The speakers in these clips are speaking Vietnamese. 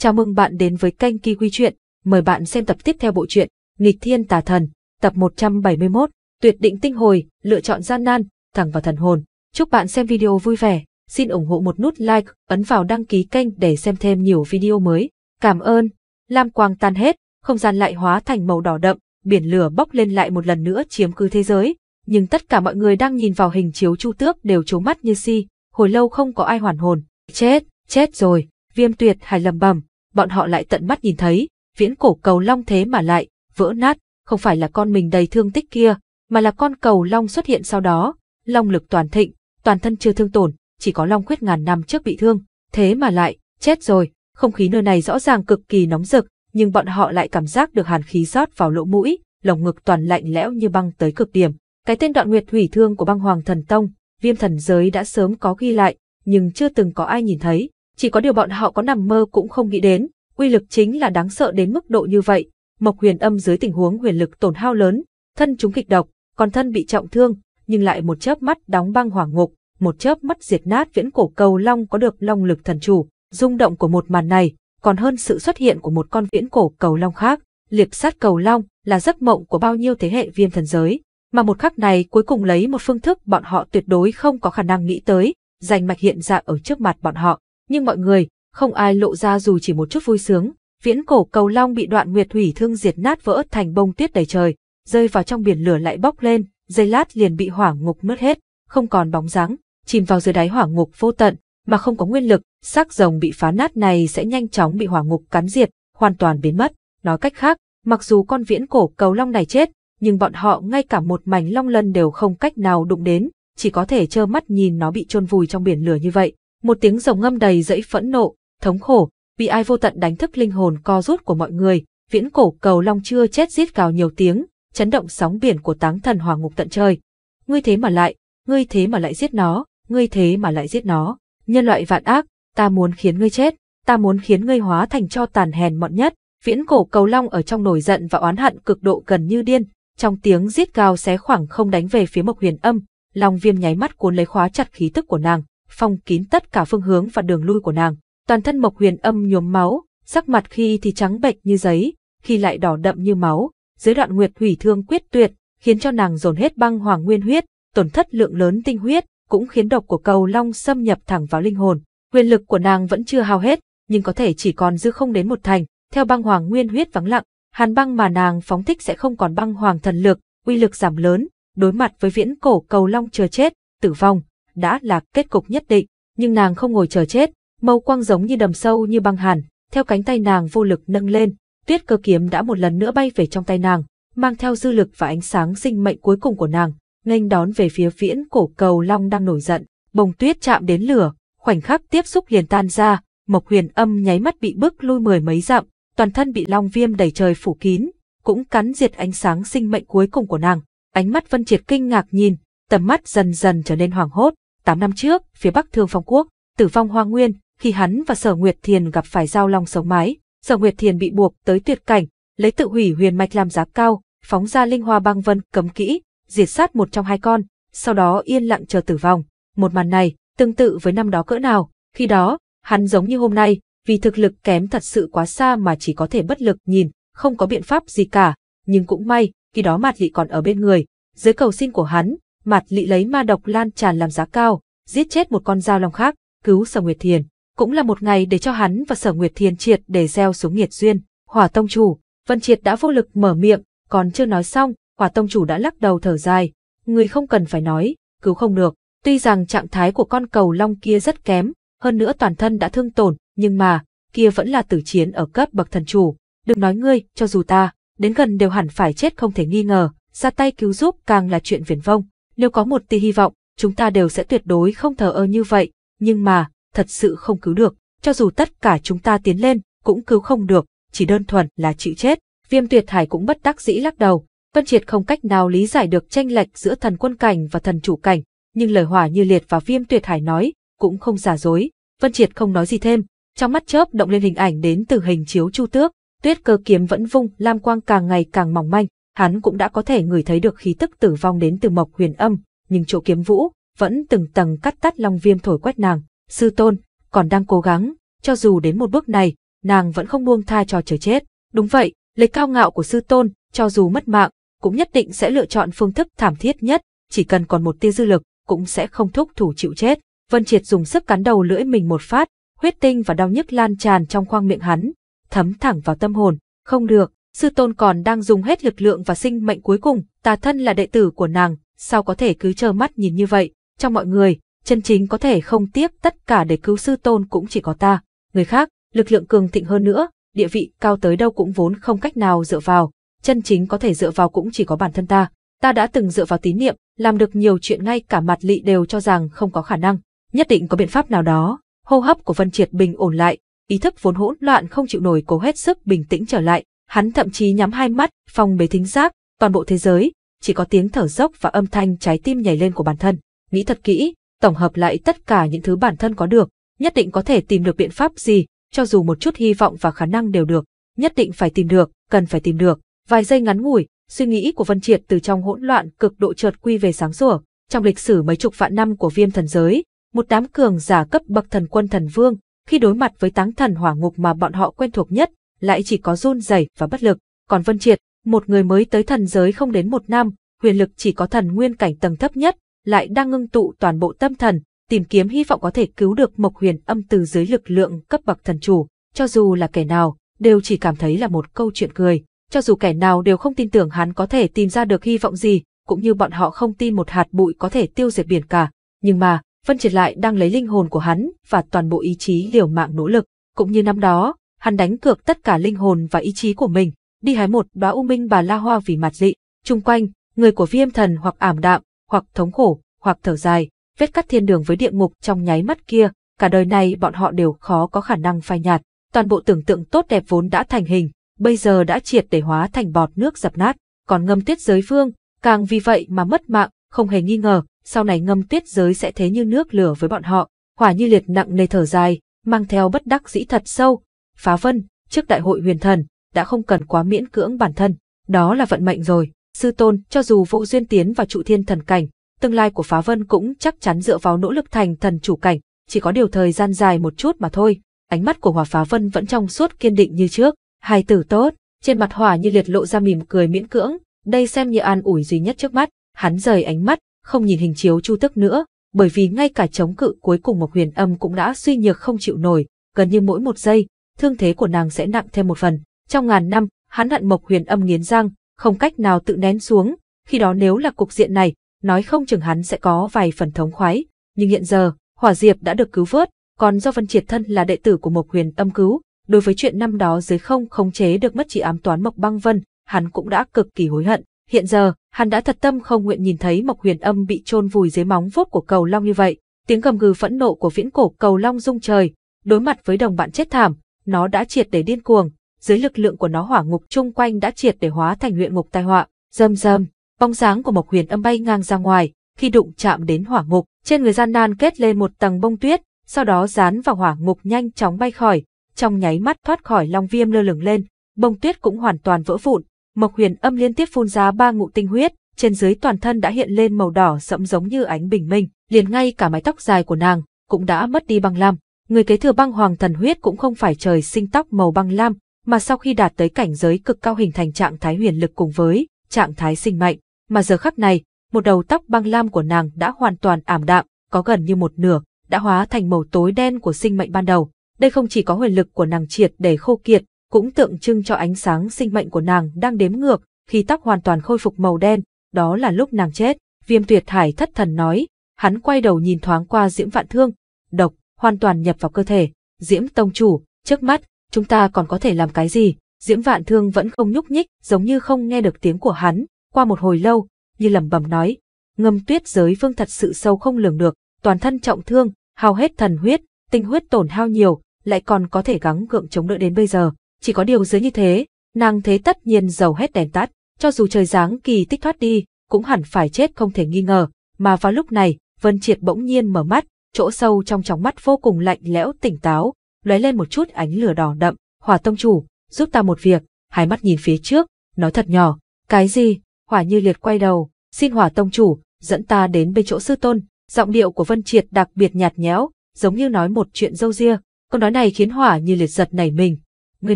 Chào mừng bạn đến với kênh Kiwi Chuyện, mời bạn xem tập tiếp theo bộ truyện Nghịch Thiên Tà Thần, tập 171, Tuyệt Định Tinh Hồi, Lựa Chọn Gian Nan, Thẳng vào Thần Hồn. Chúc bạn xem video vui vẻ, xin ủng hộ một nút like, ấn vào đăng ký kênh để xem thêm nhiều video mới. Cảm ơn. Lam quang tan hết, không gian lại hóa thành màu đỏ đậm, biển lửa bốc lên lại một lần nữa chiếm cứ thế giới. Nhưng tất cả mọi người đang nhìn vào hình chiếu chu tước đều trố mắt như si, hồi lâu không có ai hoàn hồn. Chết, chết rồi Viêm tuyệt hài lầm bầm, bọn họ lại tận mắt nhìn thấy, viễn cổ cầu long thế mà lại, vỡ nát, không phải là con mình đầy thương tích kia, mà là con cầu long xuất hiện sau đó, long lực toàn thịnh, toàn thân chưa thương tổn, chỉ có long khuyết ngàn năm trước bị thương, thế mà lại, chết rồi, không khí nơi này rõ ràng cực kỳ nóng rực, nhưng bọn họ lại cảm giác được hàn khí rót vào lỗ mũi, lồng ngực toàn lạnh lẽo như băng tới cực điểm. Cái tên đoạn nguyệt hủy thương của băng hoàng thần tông, viêm thần giới đã sớm có ghi lại, nhưng chưa từng có ai nhìn thấy chỉ có điều bọn họ có nằm mơ cũng không nghĩ đến, uy lực chính là đáng sợ đến mức độ như vậy. Mộc huyền âm dưới tình huống huyền lực tổn hao lớn, thân chúng kịch độc, còn thân bị trọng thương, nhưng lại một chớp mắt đóng băng hỏa ngục, một chớp mắt diệt nát viễn cổ cầu long có được long lực thần chủ, rung động của một màn này, còn hơn sự xuất hiện của một con viễn cổ cầu long khác. liệt sát cầu long là giấc mộng của bao nhiêu thế hệ viêm thần giới, mà một khắc này cuối cùng lấy một phương thức bọn họ tuyệt đối không có khả năng nghĩ tới, giành mạch hiện ra ở trước mặt bọn họ nhưng mọi người, không ai lộ ra dù chỉ một chút vui sướng. Viễn cổ cầu long bị đoạn nguyệt hủy thương diệt nát vỡ thành bông tuyết đầy trời, rơi vào trong biển lửa lại bốc lên, dây lát liền bị hỏa ngục nuốt hết, không còn bóng dáng, chìm vào dưới đáy hỏa ngục vô tận, mà không có nguyên lực, xác rồng bị phá nát này sẽ nhanh chóng bị hỏa ngục cắn diệt, hoàn toàn biến mất. Nói cách khác, mặc dù con viễn cổ cầu long này chết, nhưng bọn họ ngay cả một mảnh long lân đều không cách nào đụng đến, chỉ có thể trơ mắt nhìn nó bị chôn vùi trong biển lửa như vậy. Một tiếng rồng ngâm đầy dẫy phẫn nộ, thống khổ, bị ai vô tận đánh thức linh hồn co rút của mọi người, viễn cổ cầu long chưa chết giết cào nhiều tiếng, chấn động sóng biển của táng thần hỏa ngục tận trời. Ngươi thế mà lại, ngươi thế mà lại giết nó, ngươi thế mà lại giết nó. Nhân loại vạn ác, ta muốn khiến ngươi chết, ta muốn khiến ngươi hóa thành cho tàn hèn mọn nhất. Viễn cổ cầu long ở trong nổi giận và oán hận cực độ gần như điên, trong tiếng giết cao xé khoảng không đánh về phía Mộc Huyền Âm, Long Viêm nháy mắt cuốn lấy khóa chặt khí tức của nàng, phong kín tất cả phương hướng và đường lui của nàng. Toàn thân Mộc Huyền Âm nhuốm máu, sắc mặt khi thì trắng bệch như giấy, khi lại đỏ đậm như máu. Dưới đoạn nguyệt hủy thương quyết tuyệt, khiến cho nàng dồn hết băng hoàng nguyên huyết, tổn thất lượng lớn tinh huyết, cũng khiến độc của cầu long xâm nhập thẳng vào linh hồn. Quyền lực của nàng vẫn chưa hao hết, nhưng có thể chỉ còn dư không đến một thành. Theo băng hoàng nguyên huyết vắng lặng, hàn băng mà nàng phóng thích sẽ không còn băng hoàng thần lực, uy lực giảm lớn, đối mặt với viễn cổ cầu long chờ chết, tử vong, đã là kết cục nhất định, nhưng nàng không ngồi chờ chết, mâu quang giống như đầm sâu như băng hàn, theo cánh tay nàng vô lực nâng lên, tuyết cơ kiếm đã một lần nữa bay về trong tay nàng, mang theo dư lực và ánh sáng sinh mệnh cuối cùng của nàng, nghênh đón về phía viễn cổ cầu long đang nổi giận, bông tuyết chạm đến lửa, khoảnh khắc tiếp xúc liền tan ra, Mộc Huyền Âm nháy mắt bị bức lui mười mấy dặm, toàn thân bị long viêm đầy trời phủ kín, cũng cắn diệt ánh sáng sinh mệnh cuối cùng của nàng. Ánh mắt Vân Triệt kinh ngạc nhìn, tầm mắt dần dần trở nên hoảng hốt, 8 năm trước, phía Bắc Thương Phong Quốc, tử vong hoa nguyên, khi hắn và Sở Nguyệt Thiền gặp phải giao long sống mái, Sở Nguyệt Thiền bị buộc tới tuyệt cảnh, lấy tự hủy huyền mạch làm giá cao, phóng ra linh hoa băng vân cấm kỹ, diệt sát một trong hai con, sau đó yên lặng chờ tử vong. Một màn này, tương tự với năm đó cỡ nào, khi đó, hắn giống như hôm nay, vì thực lực kém thật sự quá xa mà chỉ có thể bất lực nhìn, không có biện pháp gì cả, nhưng cũng may, khi đó Mạt Lị còn ở bên người, dưới cầu xin của hắn, Mạt Lị lấy ma độc lan tràn làm giá cao, giết chết một con dao long khác, cứu Sở Nguyệt Thiền, cũng là một ngày để cho hắn và Sở Nguyệt Thiền triệt để gieo xuống nghiệt duyên. Hỏa tông chủ, Vân Triệt đã vô lực mở miệng, còn chưa nói xong, Hỏa tông chủ đã lắc đầu thở dài, người không cần phải nói, cứu không được. Tuy rằng trạng thái của con cầu long kia rất kém, hơn nữa toàn thân đã thương tổn, nhưng mà, kia vẫn là tử chiến ở cấp bậc thần chủ. Đừng nói ngươi, cho dù ta, đến gần đều hẳn phải chết không thể nghi ngờ, ra tay cứu giúp càng là chuyện viển vông. Nếu có một tia hy vọng, chúng ta đều sẽ tuyệt đối không thờ ơ như vậy, nhưng mà, thật sự không cứu được. Cho dù tất cả chúng ta tiến lên, cũng cứu không được, chỉ đơn thuần là chịu chết. Viêm tuyệt hải cũng bất đắc dĩ lắc đầu. Vân Triệt không cách nào lý giải được tranh lệch giữa thần quân cảnh và thần chủ cảnh, nhưng lời hỏa như liệt và viêm tuyệt hải nói, cũng không giả dối. Vân Triệt không nói gì thêm, trong mắt chớp động lên hình ảnh đến từ hình chiếu chu tước, tuyết cơ kiếm vẫn vung, lam quang càng ngày càng mỏng manh, hắn cũng đã có thể ngửi thấy được khí tức tử vong đến từ mộc huyền âm, nhưng chỗ kiếm vũ vẫn từng tầng cắt tắt long viêm thổi quét nàng, sư tôn, còn đang cố gắng, cho dù đến một bước này, nàng vẫn không buông tha cho trời chết. Đúng vậy, lấy cao ngạo của sư tôn, cho dù mất mạng, cũng nhất định sẽ lựa chọn phương thức thảm thiết nhất, chỉ cần còn một tia dư lực, cũng sẽ không thúc thủ chịu chết. Vân Triệt dùng sức cắn đầu lưỡi mình một phát, huyết tinh và đau nhức lan tràn trong khoang miệng hắn, thấm thẳng vào tâm hồn, không được, sư tôn còn đang dùng hết lực lượng và sinh mệnh cuối cùng, tà thân là đệ tử của nàng, sao có thể cứ trơ mắt nhìn như vậy, trong mọi người, chân chính có thể không tiếp tất cả để cứu sư tôn cũng chỉ có ta, người khác, lực lượng cường thịnh hơn nữa, địa vị cao tới đâu cũng vốn không cách nào dựa vào, chân chính có thể dựa vào cũng chỉ có bản thân ta, ta đã từng dựa vào tín niệm, làm được nhiều chuyện ngay cả mặt lị đều cho rằng không có khả năng, nhất định có biện pháp nào đó, hô hấp của Vân Triệt bình ổn lại, ý thức vốn hỗn loạn không chịu nổi cố hết sức bình tĩnh trở lại, Hắn thậm chí nhắm hai mắt, phòng bế thính giác, toàn bộ thế giới, chỉ có tiếng thở dốc và âm thanh trái tim nhảy lên của bản thân. Nghĩ thật kỹ, tổng hợp lại tất cả những thứ bản thân có được, nhất định có thể tìm được biện pháp gì, cho dù một chút hy vọng và khả năng đều được, nhất định phải tìm được, cần phải tìm được. Vài giây ngắn ngủi, suy nghĩ của Vân Triệt từ trong hỗn loạn cực độ chợt quy về sáng sủa. Trong lịch sử mấy chục vạn năm của viêm thần giới, một đám cường giả cấp bậc thần quân thần vương, khi đối mặt với táng thần hỏa ngục mà bọn họ quen thuộc nhất, lại chỉ có run rẩy và bất lực. Còn Vân Triệt, một người mới tới thần giới không đến một năm, huyền lực chỉ có thần nguyên cảnh tầng thấp nhất, lại đang ngưng tụ toàn bộ tâm thần, tìm kiếm hy vọng có thể cứu được Mộc Huyền Âm từ dưới lực lượng cấp bậc thần chủ, cho dù là kẻ nào, đều chỉ cảm thấy là một câu chuyện cười, cho dù kẻ nào đều không tin tưởng hắn có thể tìm ra được hy vọng gì, cũng như bọn họ không tin một hạt bụi có thể tiêu diệt biển cả, nhưng mà, Vân Triệt lại đang lấy linh hồn của hắn và toàn bộ ý chí liều mạng nỗ lực, cũng như năm đó, hắn đánh cược tất cả linh hồn và ý chí của mình, đi hái một đóa u minh bà la hoa vì mặt dị, chung quanh, người của viêm thần hoặc ảm đạm, hoặc thống khổ, hoặc thở dài, vết cắt thiên đường với địa ngục trong nháy mắt kia, cả đời này bọn họ đều khó có khả năng phai nhạt, toàn bộ tưởng tượng tốt đẹp vốn đã thành hình, bây giờ đã triệt để hóa thành bọt nước dập nát, còn ngâm tiết giới phương càng vì vậy mà mất mạng, không hề nghi ngờ, sau này ngâm tiết giới sẽ thế như nước lửa với bọn họ, hỏa như liệt nặng nề thở dài, mang theo bất đắc dĩ thật sâu, phá vân, trước đại hội huyền thần, đã không cần quá miễn cưỡng bản thân, đó là vận mệnh rồi. Sư tôn, cho dù Vũ Duyên tiến vào trụ thiên thần cảnh, tương lai của phá vân cũng chắc chắn dựa vào nỗ lực thành thần chủ cảnh, chỉ có điều thời gian dài một chút mà thôi. Ánh mắt của Hòa Phá Vân vẫn trong suốt kiên định như trước, hai tử tốt, trên mặt Hòa như liệt lộ ra mỉm cười miễn cưỡng, đây xem như an ủi duy nhất trước mắt, hắn rời ánh mắt, không nhìn hình chiếu Chu Tức nữa, bởi vì ngay cả chống cự cuối cùng một huyền âm cũng đã suy nhược không chịu nổi, gần như mỗi một giây, thương thế của nàng sẽ nặng thêm một phần. Trong ngàn năm, hắn hận Mộc Huyền Âm nghiến răng, không cách nào tự nén xuống, khi đó nếu là cục diện này, nói không chừng hắn sẽ có vài phần thống khoái, nhưng hiện giờ, Hỏa Diệp đã được cứu vớt, còn do Vân Triệt thân là đệ tử của Mộc Huyền Âm cứu, đối với chuyện năm đó dưới không khống chế được mất chỉ ám toán Mộc Băng Vân, hắn cũng đã cực kỳ hối hận. Hiện giờ, hắn đã thật tâm không nguyện nhìn thấy Mộc Huyền Âm bị chôn vùi dưới móng vuốt của Cầu Long như vậy. Tiếng gầm gừ phẫn nộ của Viễn Cổ Cầu Long rung trời, đối mặt với đồng bạn chết thảm, nó đã triệt để điên cuồng, dưới lực lượng của nó hỏa ngục chung quanh đã triệt để hóa thành huyện ngục tai họa, rầm rầm, bóng dáng của Mộc Huyền Âm bay ngang ra ngoài, khi đụng chạm đến hỏa ngục, trên người gian nan kết lên một tầng bông tuyết, sau đó dán vào hỏa ngục nhanh chóng bay khỏi, trong nháy mắt thoát khỏi long viêm lơ lửng lên, bông tuyết cũng hoàn toàn vỡ vụn, Mộc Huyền Âm liên tiếp phun ra ba ngụ tinh huyết, trên dưới toàn thân đã hiện lên màu đỏ sẫm giống như ánh bình minh, liền ngay cả mái tóc dài của nàng cũng đã mất đi băng lam người kế thừa băng hoàng thần huyết cũng không phải trời sinh tóc màu băng lam, mà sau khi đạt tới cảnh giới cực cao hình thành trạng thái huyền lực cùng với trạng thái sinh mệnh, mà giờ khắc này, một đầu tóc băng lam của nàng đã hoàn toàn ảm đạm, có gần như một nửa, đã hóa thành màu tối đen của sinh mệnh ban đầu. Đây không chỉ có huyền lực của nàng triệt để khô kiệt, cũng tượng trưng cho ánh sáng sinh mệnh của nàng đang đếm ngược, khi tóc hoàn toàn khôi phục màu đen, đó là lúc nàng chết. Viêm tuyệt hải thất thần nói, hắn quay đầu nhìn thoáng qua Diễm Vạn Thương, độc, hoàn toàn nhập vào cơ thể. Diễm tông chủ, trước mắt, chúng ta còn có thể làm cái gì? Diễm vạn thương vẫn không nhúc nhích, giống như không nghe được tiếng của hắn. Qua một hồi lâu, như lẩm bẩm nói, ngâm tuyết giới vương thật sự sâu không lường được, toàn thân trọng thương, hao hết thần huyết, tinh huyết tổn hao nhiều, lại còn có thể gắng gượng chống đỡ đến bây giờ. Chỉ có điều dưới như thế, nàng thế tất nhiên giàu hết đèn tắt, cho dù trời giáng kỳ tích thoát đi, cũng hẳn phải chết không thể nghi ngờ. Mà vào lúc này, Vân Triệt bỗng nhiên mở mắt, chỗ sâu trong tròng mắt vô cùng lạnh lẽo tỉnh táo, lóe lên một chút ánh lửa đỏ đậm, hỏa tông chủ, giúp ta một việc, hai mắt nhìn phía trước, nói thật nhỏ, cái gì, hỏa như liệt quay đầu, xin hỏa tông chủ, dẫn ta đến bên chỗ sư tôn, giọng điệu của Vân Triệt đặc biệt nhạt nhẽo, giống như nói một chuyện dâu ria, câu nói này khiến hỏa như liệt giật nảy mình, ngươi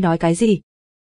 nói cái gì,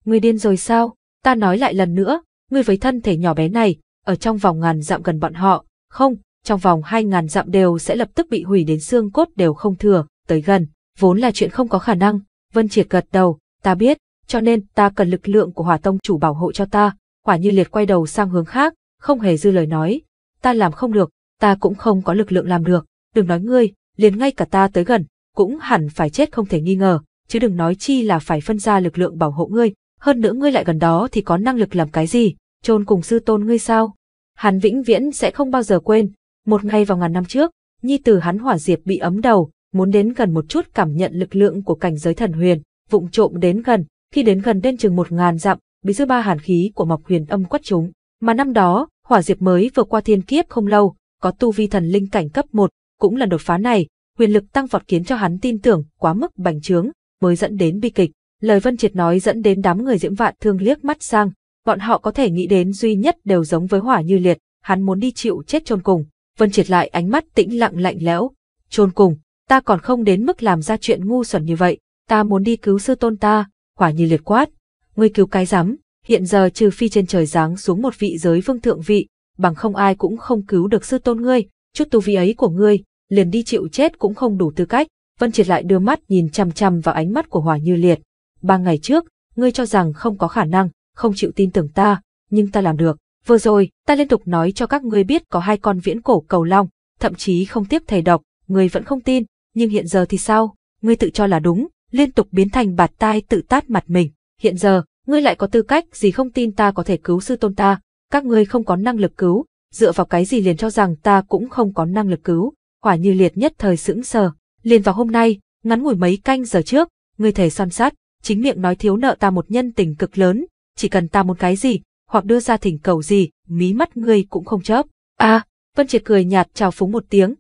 ngươi điên rồi sao, ta nói lại lần nữa, ngươi với thân thể nhỏ bé này, ở trong vòng ngàn dặm gần bọn họ, không, trong vòng 2.000 dặm đều sẽ lập tức bị hủy đến xương cốt đều không thừa, tới gần, vốn là chuyện không có khả năng. Vân Triệt gật đầu, ta biết, cho nên ta cần lực lượng của hòa tông chủ bảo hộ cho ta, quả như liệt quay đầu sang hướng khác, không hề dư lời nói. Ta làm không được, ta cũng không có lực lượng làm được, đừng nói ngươi, liền ngay cả ta tới gần, cũng hẳn phải chết không thể nghi ngờ, chứ đừng nói chi là phải phân ra lực lượng bảo hộ ngươi, hơn nữa ngươi lại gần đó thì có năng lực làm cái gì, trôn cùng sư tôn ngươi sao? Hắn vĩnh viễn sẽ không bao giờ quên, một ngày vào ngàn năm trước, nhi tử hắn hỏa diệp bị ấm đầu, muốn đến gần một chút cảm nhận lực lượng của cảnh giới thần huyền, vụng trộm đến gần, khi đến gần đến chừng một ngàn dặm, bị dư ba hàn khí của Mộc Huyền Âm quất chúng. Mà năm đó, Hỏa Diệp mới vừa qua thiên kiếp không lâu, có tu vi thần linh cảnh cấp 1, cũng là đột phá này, huyền lực tăng vọt khiến cho hắn tin tưởng quá mức bành trướng, mới dẫn đến bi kịch. Lời Vân Triệt nói dẫn đến đám người Diễm Vạn Thương liếc mắt sang, bọn họ có thể nghĩ đến duy nhất đều giống với Hỏa Như Liệt, hắn muốn đi chịu chết chôn cùng, Vân Triệt lại ánh mắt tĩnh lặng lạnh lẽo, trôn cùng, ta còn không đến mức làm ra chuyện ngu xuẩn như vậy, ta muốn đi cứu sư tôn ta, quả như liệt quát, ngươi cứu cái rắm, hiện giờ trừ phi trên trời giáng xuống một vị giới vương thượng vị, bằng không ai cũng không cứu được sư tôn ngươi, chút tu vi ấy của ngươi, liền đi chịu chết cũng không đủ tư cách. Vân Triệt lại đưa mắt nhìn chằm chằm vào ánh mắt của Hỏa Như Liệt. Ba ngày trước, ngươi cho rằng không có khả năng, không chịu tin tưởng ta, nhưng ta làm được. Vừa rồi, ta liên tục nói cho các ngươi biết có hai con viễn cổ cầu long, thậm chí không tiếp thầy đọc, ngươi vẫn không tin, nhưng hiện giờ thì sao? Ngươi tự cho là đúng, liên tục biến thành bạt tai tự tát mặt mình. Hiện giờ, ngươi lại có tư cách gì không tin ta có thể cứu sư tôn ta? Các ngươi không có năng lực cứu, dựa vào cái gì liền cho rằng ta cũng không có năng lực cứu? Quả như liệt nhất thời sững sờ. Liền vào hôm nay, ngắn ngủi mấy canh giờ trước, ngươi thể son sát, chính miệng nói thiếu nợ ta một nhân tình cực lớn, chỉ cần ta một cái gì, hoặc đưa ra thỉnh cầu gì, mí mắt ngươi cũng không chớp. a à, Vân Triệt cười nhạt chào phúng một tiếng.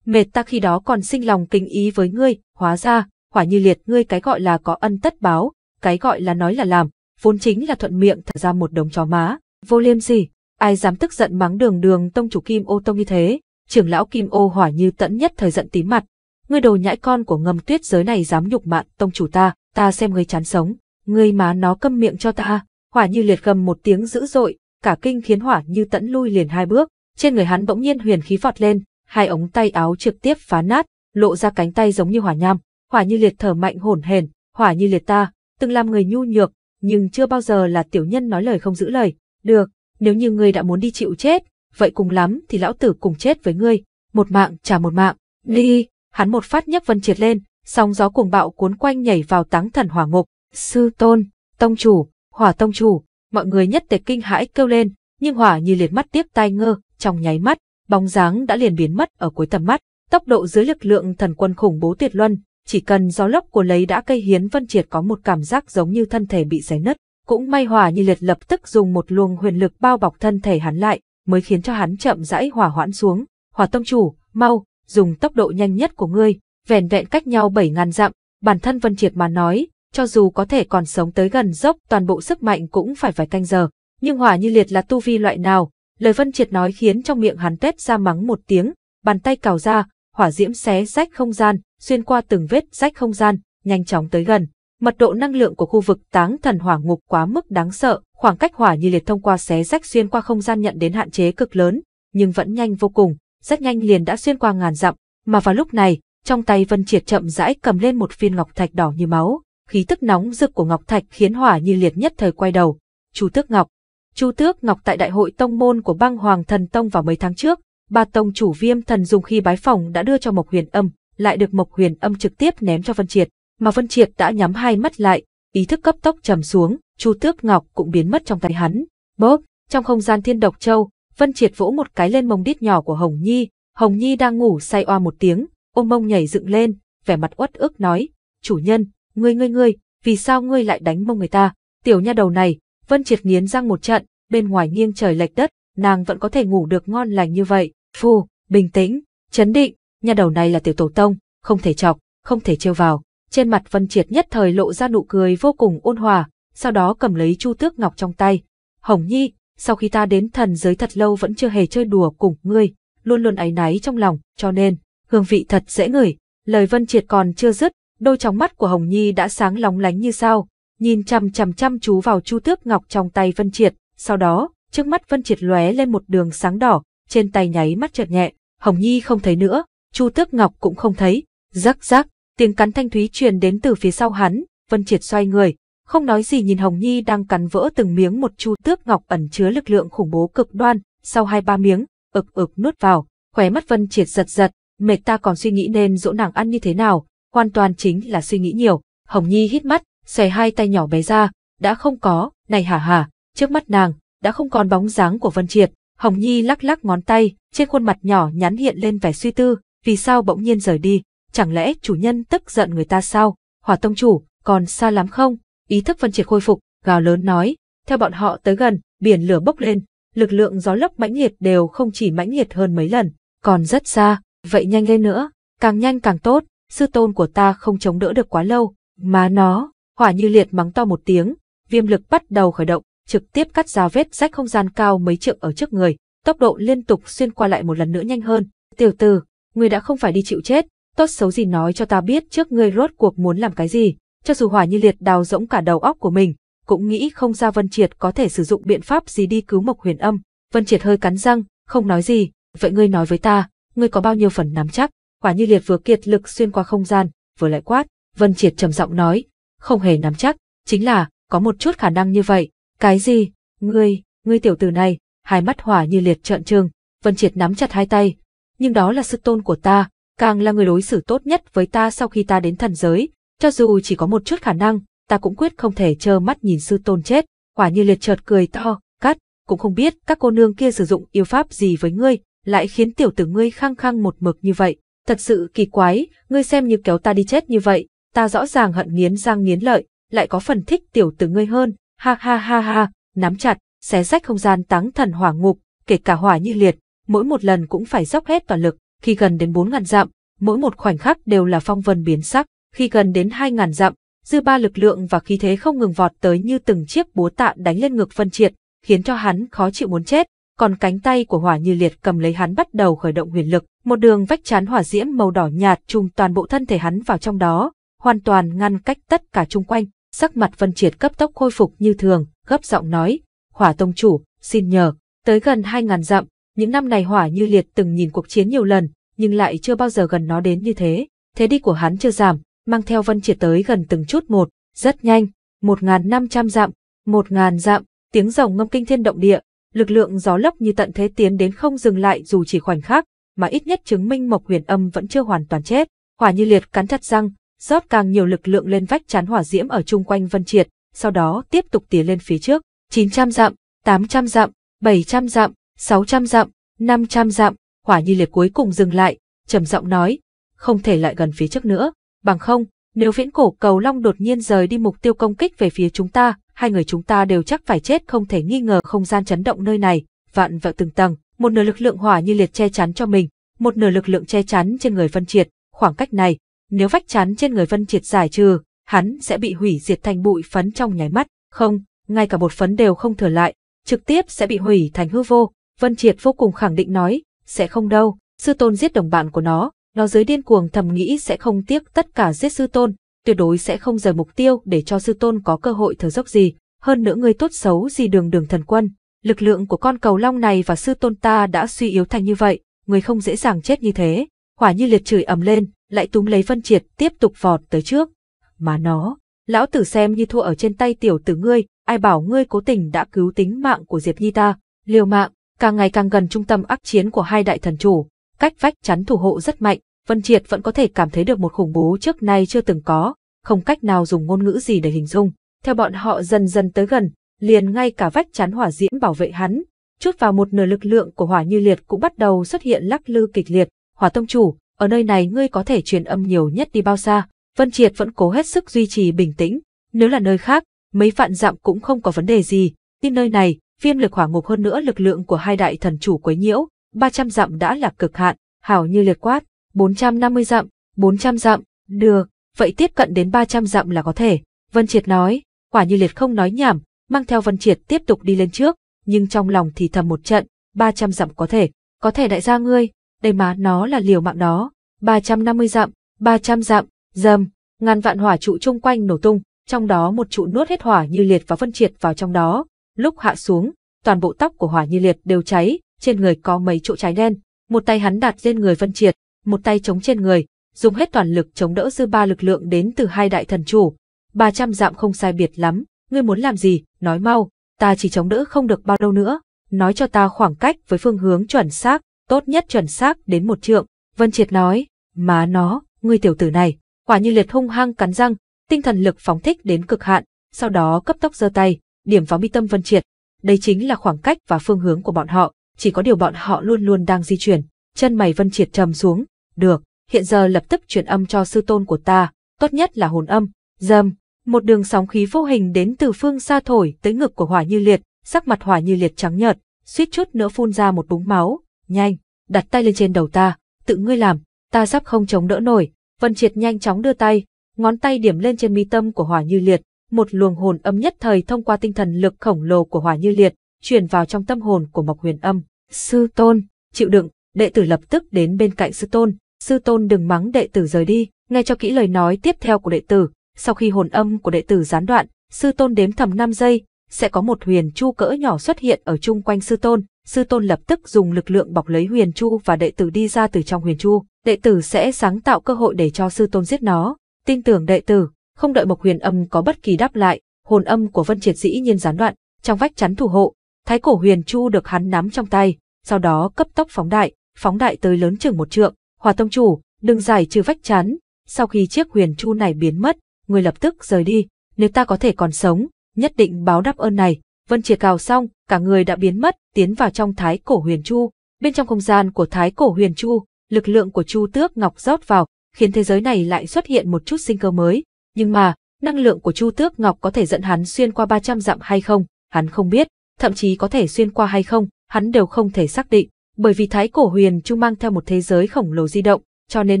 Mệt ta khi đó còn sinh lòng kinh ý với ngươi, hóa ra, hỏa như liệt ngươi cái gọi là có ân tất báo, cái gọi là nói là làm, vốn chính là thuận miệng thả ra một đống chó má, vô liêm gì, ai dám tức giận mắng đường đường tông chủ kim ô tông như thế, trưởng lão kim ô hỏa như tẫn nhất thời giận tím mặt, ngươi đồ nhãi con của ngầm tuyết giới này dám nhục mạn tông chủ ta, ta xem ngươi chán sống, ngươi má nó câm miệng cho ta, hỏa như liệt gầm một tiếng dữ dội, cả kinh khiến hỏa như tẫn lui liền hai bước, trên người hắn bỗng nhiên huyền khí vọt lên, hai ống tay áo trực tiếp phá nát, lộ ra cánh tay giống như hỏa nham, hỏa như liệt thở mạnh hổn hển, hỏa như liệt ta, từng làm người nhu nhược, nhưng chưa bao giờ là tiểu nhân nói lời không giữ lời, được, nếu như ngươi đã muốn đi chịu chết, vậy cùng lắm thì lão tử cùng chết với ngươi, một mạng trả một mạng, đi, hắn một phát nhấc vân triệt lên, sóng gió cuồng bạo cuốn quanh nhảy vào táng thần hỏa ngục, sư tôn, tông chủ, hỏa tông chủ, mọi người nhất tề kinh hãi kêu lên, nhưng hỏa như liệt mắt tiếp tai ngơ, trong nháy mắt, bóng dáng đã liền biến mất ở cuối tầm mắt, tốc độ dưới lực lượng thần quân khủng bố tuyệt luân, chỉ cần gió lốc của lấy đã cây hiến vân triệt có một cảm giác giống như thân thể bị xé nứt, cũng may hỏa như liệt lập tức dùng một luồng huyền lực bao bọc thân thể hắn lại, mới khiến cho hắn chậm rãi hỏa hoãn xuống, hỏa tông chủ, mau, dùng tốc độ nhanh nhất của ngươi, vẻn vẹn cách nhau bảy ngàn dặm, bản thân vân triệt mà nói, cho dù có thể còn sống tới gần dốc toàn bộ sức mạnh cũng phải vài canh giờ. Nhưng hỏa như liệt là tu vi loại nào, lời Vân Triệt nói khiến trong miệng hắn tét ra mắng một tiếng, bàn tay cào ra, hỏa diễm xé rách không gian, xuyên qua từng vết rách không gian, nhanh chóng tới gần. Mật độ năng lượng của khu vực táng thần hỏa ngục quá mức đáng sợ, khoảng cách hỏa như liệt thông qua xé rách xuyên qua không gian nhận đến hạn chế cực lớn, nhưng vẫn nhanh vô cùng, rất nhanh liền đã xuyên qua ngàn dặm, mà vào lúc này, trong tay Vân Triệt chậm rãi cầm lên một viên ngọc thạch đỏ như máu, khí tức nóng rực của Ngọc Thạch khiến hỏa như liệt nhất thời quay đầu. Chu Tước Ngọc Chu Tước Ngọc tại đại hội tông môn của băng hoàng thần tông vào mấy tháng trước, ba tông chủ viêm thần dùng khi bái phòng đã đưa cho Mộc Huyền Âm, lại được Mộc Huyền Âm trực tiếp ném cho Vân Triệt, mà Vân Triệt đã nhắm hai mắt lại, ý thức cấp tốc trầm xuống, Chu Tước Ngọc cũng biến mất trong tay hắn. Bốp, trong không gian thiên độc châu, Vân Triệt vỗ một cái lên mông đít nhỏ của Hồng Nhi, Hồng Nhi đang ngủ say oa một tiếng, ôm mông nhảy dựng lên, vẻ mặt uất ức nói, chủ nhân, Ngươi ngươi ngươi, vì sao ngươi lại đánh mông người ta? Tiểu nha đầu này, Vân Triệt nghiến răng một trận, bên ngoài nghiêng trời lệch đất, nàng vẫn có thể ngủ được ngon lành như vậy. Phù, bình tĩnh, chấn định, nha đầu này là tiểu tổ tông, không thể chọc, không thể trêu vào. Trên mặt Vân Triệt nhất thời lộ ra nụ cười vô cùng ôn hòa, sau đó cầm lấy chu tước ngọc trong tay. Hồng Nhi, sau khi ta đến thần giới thật lâu vẫn chưa hề chơi đùa cùng ngươi, luôn luôn áy náy trong lòng, cho nên, hương vị thật dễ ngửi. Lời Vân Triệt còn chưa dứt, đôi tròng mắt của Hồng Nhi đã sáng lóng lánh như sao, nhìn chằm chằm chăm chú vào chu tước ngọc trong tay Vân Triệt, sau đó, trước mắt Vân Triệt lóe lên một đường sáng đỏ, trên tay nháy mắt chợt nhẹ, Hồng Nhi không thấy nữa, chu tước ngọc cũng không thấy, rắc rắc, tiếng cắn thanh thúy truyền đến từ phía sau hắn, Vân Triệt xoay người, không nói gì nhìn Hồng Nhi đang cắn vỡ từng miếng một chu tước ngọc ẩn chứa lực lượng khủng bố cực đoan, sau hai ba miếng, ực ực nuốt vào, khóe mắt Vân Triệt giật giật, mệt ta còn suy nghĩ nên dỗ nàng ăn như thế nào, hoàn toàn chính là suy nghĩ nhiều. Hồng Nhi hít mắt, xòe hai tay nhỏ bé ra, đã không có, này hả hả, trước mắt nàng, đã không còn bóng dáng của Vân Triệt. Hồng Nhi lắc lắc ngón tay, trên khuôn mặt nhỏ nhắn hiện lên vẻ suy tư, vì sao bỗng nhiên rời đi, chẳng lẽ chủ nhân tức giận người ta sao? Hỏa tông chủ, còn xa lắm không? Ý thức Vân Triệt khôi phục, gào lớn nói, theo bọn họ tới gần, biển lửa bốc lên, lực lượng gió lốc mãnh liệt đều không chỉ mãnh liệt hơn mấy lần, còn rất xa, vậy nhanh lên nữa, càng nhanh càng tốt, sư tôn của ta không chống đỡ được quá lâu, mà nó, hỏa như liệt mắng to một tiếng, viêm lực bắt đầu khởi động, trực tiếp cắt ra vết rách không gian cao mấy trượng ở trước người, tốc độ liên tục xuyên qua lại một lần nữa nhanh hơn. Tiểu tử, ngươi đã không phải đi chịu chết, tốt xấu gì nói cho ta biết trước ngươi rốt cuộc muốn làm cái gì, cho dù hỏa như liệt đào rỗng cả đầu óc của mình, cũng nghĩ không ra Vân Triệt có thể sử dụng biện pháp gì đi cứu Mộc Huyền Âm. Vân Triệt hơi cắn răng, không nói gì, vậy ngươi nói với ta, ngươi có bao nhiêu phần nắm chắc? quả như liệt vừa kiệt lực xuyên qua không gian, vừa lại quát, Vân Triệt trầm giọng nói, không hề nắm chắc, chính là, có một chút khả năng như vậy, cái gì, ngươi, ngươi tiểu tử này, hai mắt hỏa như liệt trợn trừng, Vân Triệt nắm chặt hai tay, nhưng đó là sư tôn của ta, càng là người đối xử tốt nhất với ta sau khi ta đến thần giới, cho dù chỉ có một chút khả năng, ta cũng quyết không thể trơ mắt nhìn sư tôn chết, quả như liệt chợt cười to, cắt, cũng không biết các cô nương kia sử dụng yêu pháp gì với ngươi, lại khiến tiểu tử ngươi khăng khăng một mực như vậy, Thật sự kỳ quái, ngươi xem như kéo ta đi chết như vậy, ta rõ ràng hận nghiến răng nghiến lợi, lại có phần thích tiểu tử ngươi hơn, ha ha ha ha, nắm chặt, xé rách không gian táng thần hỏa ngục, kể cả hỏa như liệt, mỗi một lần cũng phải dốc hết toàn lực, khi gần đến bốn ngàn dặm, mỗi một khoảnh khắc đều là phong vân biến sắc, khi gần đến hai ngàn dặm, dư ba lực lượng và khí thế không ngừng vọt tới như từng chiếc búa tạ đánh lên ngực phân triệt, khiến cho hắn khó chịu muốn chết, còn cánh tay của hỏa như liệt cầm lấy hắn bắt đầu khởi động huyền lực, một đường vách chắn hỏa diễm màu đỏ nhạt trùng toàn bộ thân thể hắn vào trong đó, hoàn toàn ngăn cách tất cả chung quanh, sắc mặt Vân Triệt cấp tốc khôi phục như thường, gấp giọng nói, hỏa tông chủ, xin nhờ, tới gần hai ngàn dặm, những năm này hỏa như liệt từng nhìn cuộc chiến nhiều lần, nhưng lại chưa bao giờ gần nó đến như thế, thế đi của hắn chưa giảm, mang theo Vân Triệt tới gần từng chút một, rất nhanh, một ngàn năm trăm dặm, một ngàn dặm, tiếng rồng ngâm kinh thiên động địa, lực lượng gió lốc như tận thế tiến đến không dừng lại dù chỉ khoảnh khắc, mà ít nhất chứng minh Mộc Huyền Âm vẫn chưa hoàn toàn chết. Hỏa Như Liệt cắn chặt răng, rót càng nhiều lực lượng lên vách chắn hỏa diễm ở chung quanh Vân Triệt, sau đó tiếp tục tiến lên phía trước, 900 dặm, 800 dặm, 700 dặm, 600 dặm, 500 dặm, Hỏa Như Liệt cuối cùng dừng lại, trầm giọng nói, không thể lại gần phía trước nữa, bằng không, nếu viễn cổ cầu long đột nhiên rời đi mục tiêu công kích về phía chúng ta, hai người chúng ta đều chắc phải chết không thể nghi ngờ không gian chấn động nơi này, vạn vẹo từng tầng, một nửa lực lượng hỏa như liệt che chắn cho mình, một nửa lực lượng che chắn trên người Vân Triệt, khoảng cách này, nếu vách chắn trên người Vân Triệt giải trừ, hắn sẽ bị hủy diệt thành bụi phấn trong nháy mắt, không, ngay cả một phấn đều không thừa lại, trực tiếp sẽ bị hủy thành hư vô, Vân Triệt vô cùng khẳng định nói, sẽ không đâu, sư tôn giết đồng bạn của nó, nó dưới điên cuồng thầm nghĩ sẽ không tiếc tất cả giết sư tôn, tuyệt đối sẽ không rời mục tiêu để cho sư tôn có cơ hội thở dốc gì, hơn nữa người tốt xấu gì đường đường thần quân. Lực lượng của con cầu long này và sư tôn ta đã suy yếu thành như vậy, người không dễ dàng chết như thế. Hỏa như liệt chửi ầm lên, lại túm lấy phân Triệt tiếp tục vọt tới trước. Mà nó, lão tử xem như thua ở trên tay tiểu tử ngươi, ai bảo ngươi cố tình đã cứu tính mạng của Diệp Nhi ta, liều mạng, càng ngày càng gần trung tâm ác chiến của hai đại thần chủ, cách vách chắn thủ hộ rất mạnh, Vân Triệt vẫn có thể cảm thấy được một khủng bố trước nay chưa từng có, không cách nào dùng ngôn ngữ gì để hình dung. Theo bọn họ dần dần tới gần, liền ngay cả vách chắn hỏa diễm bảo vệ hắn, chút vào một nửa lực lượng của hỏa như liệt cũng bắt đầu xuất hiện lắc lư kịch liệt. Hỏa tông chủ, ở nơi này ngươi có thể truyền âm nhiều nhất đi bao xa? Vân Triệt vẫn cố hết sức duy trì bình tĩnh. Nếu là nơi khác, mấy vạn dặm cũng không có vấn đề gì. Nhưng nơi này, viêm lực hỏa ngục hơn nữa lực lượng của hai đại thần chủ quấy nhiễu, 300 dặm đã là cực hạn. Hảo như liệt quát, 450 dặm, 400 dặm, được, vậy tiếp cận đến 300 dặm là có thể. Vân Triệt nói, quả như liệt không nói nhảm, mang theo Vân Triệt tiếp tục đi lên trước, nhưng trong lòng thì thầm một trận, 300 dặm có thể, có thể đại gia ngươi, đây mà nó là liều mạng đó, 350 dặm, 300 dặm, dầm, ngàn vạn hỏa trụ chung quanh nổ tung, trong đó một trụ nuốt hết hỏa như liệt và Vân Triệt vào trong đó, lúc hạ xuống, toàn bộ tóc của hỏa như liệt đều cháy, trên người có mấy chỗ cháy đen, một tay hắn đặt lên người Vân Triệt, một tay chống trên người, dùng hết toàn lực chống đỡ dư ba lực lượng đến từ hai đại thần chủ. Ba trăm dạm không sai biệt lắm, ngươi muốn làm gì, nói mau, ta chỉ chống đỡ không được bao lâu nữa, nói cho ta khoảng cách với phương hướng chuẩn xác, tốt nhất chuẩn xác đến một trượng. Vân Triệt nói, má nó, ngươi tiểu tử này, quả như liệt hung hăng cắn răng, tinh thần lực phóng thích đến cực hạn, sau đó cấp tốc giơ tay, điểm vào mi tâm Vân Triệt. Đây chính là khoảng cách và phương hướng của bọn họ, chỉ có điều bọn họ luôn luôn đang di chuyển. Chân mày Vân Triệt trầm xuống, được, hiện giờ lập tức truyền âm cho sư tôn của ta, tốt nhất là hồn âm, dâm. Một đường sóng khí vô hình đến từ phương xa thổi tới ngực của hỏa như liệt, sắc mặt hỏa như liệt trắng nhợt, suýt chút nữa phun ra một búng máu. Nhanh, đặt tay lên trên đầu ta, tự ngươi làm, ta sắp không chống đỡ nổi. Vân Triệt nhanh chóng đưa tay, ngón tay điểm lên trên mi tâm của hỏa như liệt, một luồng hồn âm nhất thời thông qua tinh thần lực khổng lồ của hỏa như liệt, truyền vào trong tâm hồn của Mộc Huyền Âm. Sư tôn, chịu đựng, đệ tử lập tức đến bên cạnh sư tôn, sư tôn đừng mắng đệ tử rời đi, nghe cho kỹ lời nói tiếp theo của đệ tử, sau khi hồn âm của đệ tử gián đoạn, sư tôn đếm thầm 5 giây, sẽ có một huyền chu cỡ nhỏ xuất hiện ở chung quanh sư tôn, sư tôn lập tức dùng lực lượng bọc lấy huyền chu và đệ tử đi ra từ trong huyền chu, đệ tử sẽ sáng tạo cơ hội để cho sư tôn giết nó, tin tưởng đệ tử, không đợi Mộc Huyền Âm có bất kỳ đáp lại, hồn âm của Vân Triệt dĩ nhiên gián đoạn, trong vách chắn thủ hộ, thái cổ huyền chu được hắn nắm trong tay, sau đó cấp tốc phóng đại, phóng đại tới lớn chừng một trượng, Hòa tông chủ, đừng giải trừ vách chắn, sau khi chiếc huyền chu này biến mất, người lập tức rời đi, nếu ta có thể còn sống, nhất định báo đáp ơn này. Vân Triệt cào xong, cả người đã biến mất, tiến vào trong thái cổ huyền chu. Bên trong không gian của thái cổ huyền chu, lực lượng của chu tước ngọc rót vào, khiến thế giới này lại xuất hiện một chút sinh cơ mới. Nhưng mà, năng lượng của chu tước ngọc có thể dẫn hắn xuyên qua 300 dặm hay không, hắn không biết, thậm chí có thể xuyên qua hay không, hắn đều không thể xác định. Bởi vì thái cổ huyền trung mang theo một thế giới khổng lồ di động, cho nên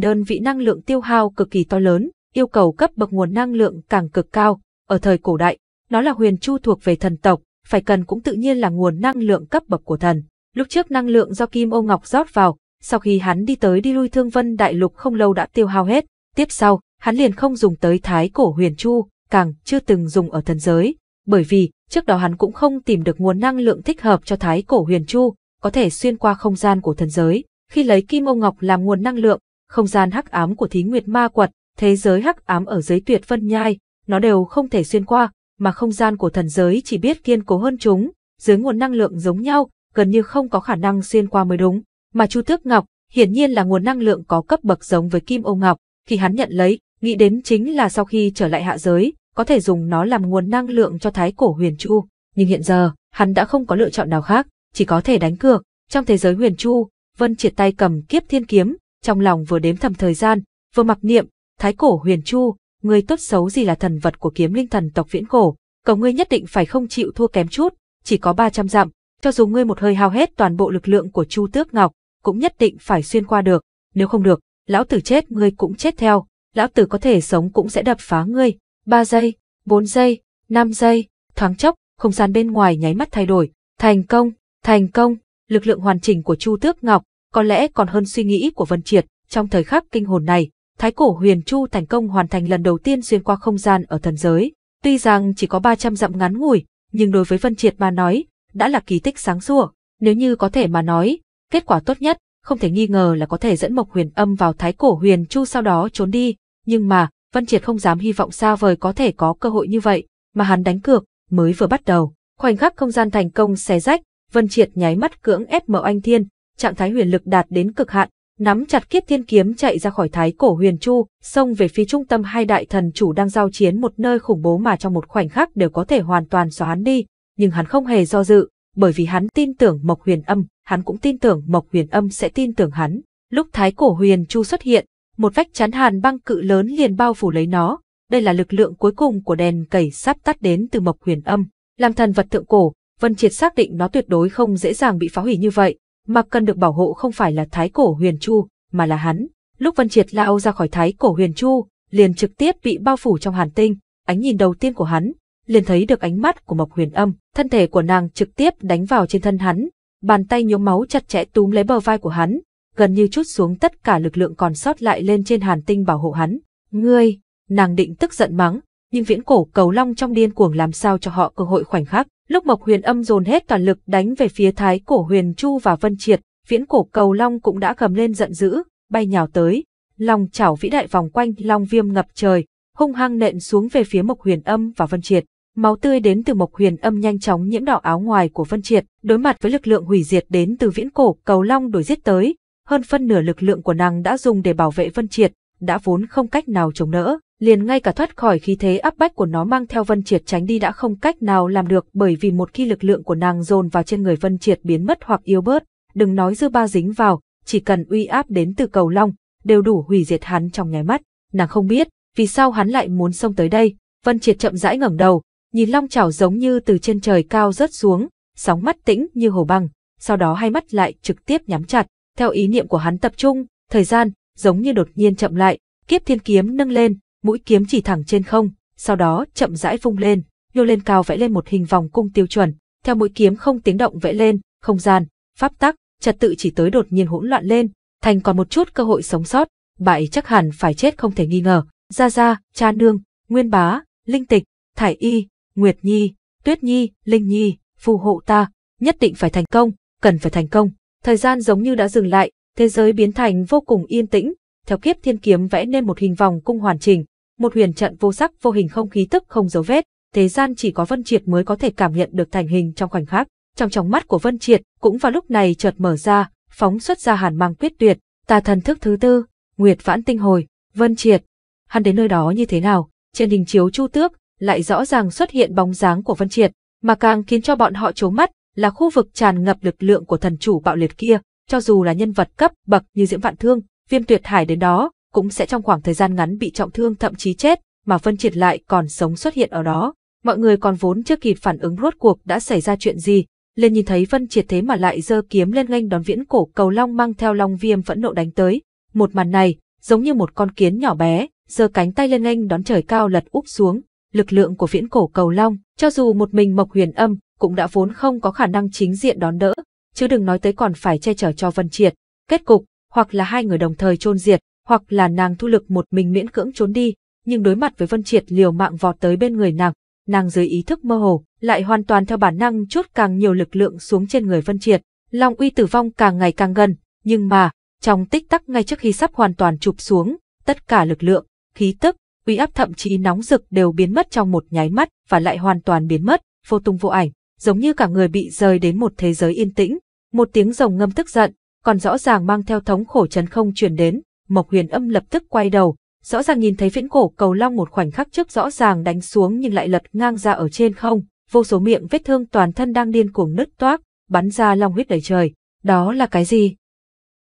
đơn vị năng lượng tiêu hao cực kỳ to lớn, yêu cầu cấp bậc nguồn năng lượng càng cực cao. Ở thời cổ đại, nó là huyền chu thuộc về thần tộc, phải cần cũng tự nhiên là nguồn năng lượng cấp bậc của thần. Lúc trước năng lượng do Kim Ô Ngọc rót vào, sau khi hắn đi tới đi lui Thương Vân Đại Lục không lâu đã tiêu hao hết, tiếp sau, hắn liền không dùng tới thái cổ huyền chu, càng chưa từng dùng ở thần giới, bởi vì trước đó hắn cũng không tìm được nguồn năng lượng thích hợp cho thái cổ huyền chu, có thể xuyên qua không gian của thần giới. Khi lấy kim ô ngọc làm nguồn năng lượng, không gian hắc ám của thí nguyệt ma quật, thế giới hắc ám ở dưới tuyệt phân nhai, nó đều không thể xuyên qua, mà không gian của thần giới chỉ biết kiên cố hơn chúng, dưới nguồn năng lượng giống nhau, gần như không có khả năng xuyên qua mới đúng. Mà Chu Tước Ngọc, hiển nhiên là nguồn năng lượng có cấp bậc giống với Kim Ô Ngọc, khi hắn nhận lấy, nghĩ đến chính là sau khi trở lại hạ giới, có thể dùng nó làm nguồn năng lượng cho thái cổ huyền chu, nhưng hiện giờ, hắn đã không có lựa chọn nào khác chỉ có thể đánh cược. Trong thế giới huyền chu, Vân triệt tay cầm kiếp thiên kiếm, trong lòng vừa đếm thầm thời gian, vừa mặc niệm, thái cổ huyền chu, ngươi tốt xấu gì là thần vật của kiếm linh thần tộc viễn cổ, cầu ngươi nhất định phải không chịu thua kém chút, chỉ có 300 dặm, cho dù ngươi một hơi hao hết toàn bộ lực lượng của Chu Tước Ngọc, cũng nhất định phải xuyên qua được, nếu không được, lão tử chết ngươi cũng chết theo, lão tử có thể sống cũng sẽ đập phá ngươi. 3 giây, 4 giây, 5 giây, thoáng chốc, không gian bên ngoài nháy mắt thay đổi, thành công, Thành công, lực lượng hoàn chỉnh của Chu Tước Ngọc, có lẽ còn hơn suy nghĩ của Vân Triệt, trong thời khắc kinh hồn này, Thái cổ Huyền Chu thành công hoàn thành lần đầu tiên xuyên qua không gian ở thần giới. Tuy rằng chỉ có 300 dặm ngắn ngủi, nhưng đối với Vân Triệt mà nói, đã là kỳ tích sáng sủa, nếu như có thể mà nói, kết quả tốt nhất, không thể nghi ngờ là có thể dẫn Mộc Huyền Âm vào Thái cổ Huyền Chu sau đó trốn đi, nhưng mà, Vân Triệt không dám hy vọng xa vời có thể có cơ hội như vậy, mà hắn đánh cược, mới vừa bắt đầu. Khoảnh khắc không gian thành công xé rách, Vân Triệt nháy mắt cưỡng ép mở anh thiên, trạng thái huyền lực đạt đến cực hạn, nắm chặt kiếp thiên kiếm chạy ra khỏi thái cổ huyền chu, xông về phía trung tâm hai đại thần chủ đang giao chiến một nơi khủng bố mà trong một khoảnh khắc đều có thể hoàn toàn xóa hắn đi, nhưng hắn không hề do dự, bởi vì hắn tin tưởng Mộc Huyền Âm, hắn cũng tin tưởng Mộc Huyền Âm sẽ tin tưởng hắn. Lúc thái cổ huyền chu xuất hiện, một vách chắn hàn băng cự lớn liền bao phủ lấy nó, đây là lực lượng cuối cùng của đèn cầy sắp tắt đến từ Mộc Huyền Âm, làm thần vật thượng cổ, Vân Triệt xác định nó tuyệt đối không dễ dàng bị phá hủy như vậy, mà cần được bảo hộ không phải là thái cổ huyền chu, mà là hắn. Lúc Vân Triệt lao ra khỏi thái cổ huyền chu, liền trực tiếp bị bao phủ trong hàn tinh, ánh nhìn đầu tiên của hắn, liền thấy được ánh mắt của Mộc Huyền Âm, thân thể của nàng trực tiếp đánh vào trên thân hắn, bàn tay nhuốm máu chặt chẽ túm lấy bờ vai của hắn, gần như chút xuống tất cả lực lượng còn sót lại lên trên hàn tinh bảo hộ hắn. Ngươi, nàng định tức giận mắng, nhưng viễn cổ cầu long trong điên cuồng làm sao cho họ cơ hội khoảnh khắc. Lúc Mộc Huyền Âm dồn hết toàn lực đánh về phía thái cổ Huyền Chu và Vân Triệt, viễn cổ cầu long cũng đã gầm lên giận dữ, bay nhào tới, long chảo vĩ đại vòng quanh long viêm ngập trời, hung hăng nện xuống về phía Mộc Huyền Âm và Vân Triệt. Máu tươi đến từ Mộc Huyền Âm nhanh chóng nhiễm đỏ áo ngoài của Vân Triệt, đối mặt với lực lượng hủy diệt đến từ viễn cổ cầu long đổi giết tới, hơn phân nửa lực lượng của nàng đã dùng để bảo vệ Vân Triệt, đã vốn không cách nào chống đỡ liền ngay cả thoát khỏi khí thế áp bách của nó mang theo Vân Triệt tránh đi đã không cách nào làm được bởi vì một khi lực lượng của nàng dồn vào trên người Vân Triệt biến mất hoặc yếu bớt, đừng nói dư ba dính vào, chỉ cần uy áp đến từ cầu long, đều đủ hủy diệt hắn trong nháy mắt. Nàng không biết, vì sao hắn lại muốn xông tới đây. Vân Triệt chậm rãi ngẩng đầu, nhìn long chảo giống như từ trên trời cao rớt xuống, sóng mắt tĩnh như hồ băng, sau đó hai mắt lại trực tiếp nhắm chặt, theo ý niệm của hắn tập trung, thời gian giống như đột nhiên chậm lại, kiếp thiên kiếm nâng lên, mũi kiếm chỉ thẳng trên không, sau đó chậm rãi vung lên, nhô lên cao vẽ lên một hình vòng cung tiêu chuẩn, theo mũi kiếm không tiếng động vẽ lên, không gian, pháp tắc, trật tự chỉ tới đột nhiên hỗn loạn lên, thành còn một chút cơ hội sống sót, bại chắc hẳn phải chết không thể nghi ngờ. Ra Ra, Cha Nương, Nguyên Bá, Linh Tịch, Thải Y, Nguyệt Nhi, Tuyết Nhi, Linh Nhi, phù hộ ta, nhất định phải thành công, cần phải thành công. Thời gian giống như đã dừng lại, thế giới biến thành vô cùng yên tĩnh, theo kiếp thiên kiếm vẽ nên một hình vòng cung hoàn chỉnh, một huyền trận vô sắc vô hình không khí tức không dấu vết, thế gian chỉ có Vân Triệt mới có thể cảm nhận được thành hình trong khoảnh khắc. Trong tròng mắt của Vân Triệt, cũng vào lúc này chợt mở ra, phóng xuất ra hàn mang quyết tuyệt, ta thần thức thứ tư, Nguyệt Vãn Tinh Hồi, Vân Triệt. Hắn đến nơi đó như thế nào? Trên hình chiếu Chu Tước, lại rõ ràng xuất hiện bóng dáng của Vân Triệt, mà càng khiến cho bọn họ chố mắt là khu vực tràn ngập lực lượng của thần chủ bạo liệt kia, cho dù là nhân vật cấp bậc như Diễm Vạn Thương, viêm tuyệt hải đến đó, cũng sẽ trong khoảng thời gian ngắn bị trọng thương thậm chí chết, mà Vân Triệt lại còn sống xuất hiện ở đó. Mọi người còn vốn chưa kịp phản ứng rốt cuộc đã xảy ra chuyện gì, liền nhìn thấy Vân Triệt thế mà lại giơ kiếm lên nghênh đón viễn cổ cầu long mang theo long viêm phẫn nộ đánh tới. Một màn này, giống như một con kiến nhỏ bé, giơ cánh tay lên nghênh đón trời cao lật úp xuống. Lực lượng của viễn cổ cầu long, cho dù một mình Mộc Huyền Âm cũng đã vốn không có khả năng chính diện đón đỡ, chứ đừng nói tới còn phải che chở cho Vân Triệt. Kết cục, hoặc là hai người đồng thời chôn diệt, hoặc là nàng thu lực một mình miễn cưỡng trốn đi, nhưng đối mặt với Vân Triệt liều mạng vọt tới bên người nàng, nàng dưới ý thức mơ hồ, lại hoàn toàn theo bản năng chốt càng nhiều lực lượng xuống trên người Vân Triệt, Long uy tử vong càng ngày càng gần, nhưng mà, trong tích tắc ngay trước khi sắp hoàn toàn chụp xuống, tất cả lực lượng, khí tức, uy áp thậm chí nóng rực đều biến mất trong một nháy mắt và lại hoàn toàn biến mất, vô tung vô ảnh, giống như cả người bị rời đến một thế giới yên tĩnh. Một tiếng rồng ngâm tức giận, còn rõ ràng mang theo thống khổ chấn không chuyển đến, Mộc Huyền Âm lập tức quay đầu, rõ ràng nhìn thấy viễn cổ cầu long một khoảnh khắc trước rõ ràng đánh xuống nhưng lại lật ngang ra ở trên không, vô số miệng vết thương toàn thân đang điên cuồng nứt toác, bắn ra long huyết đầy trời, đó là cái gì?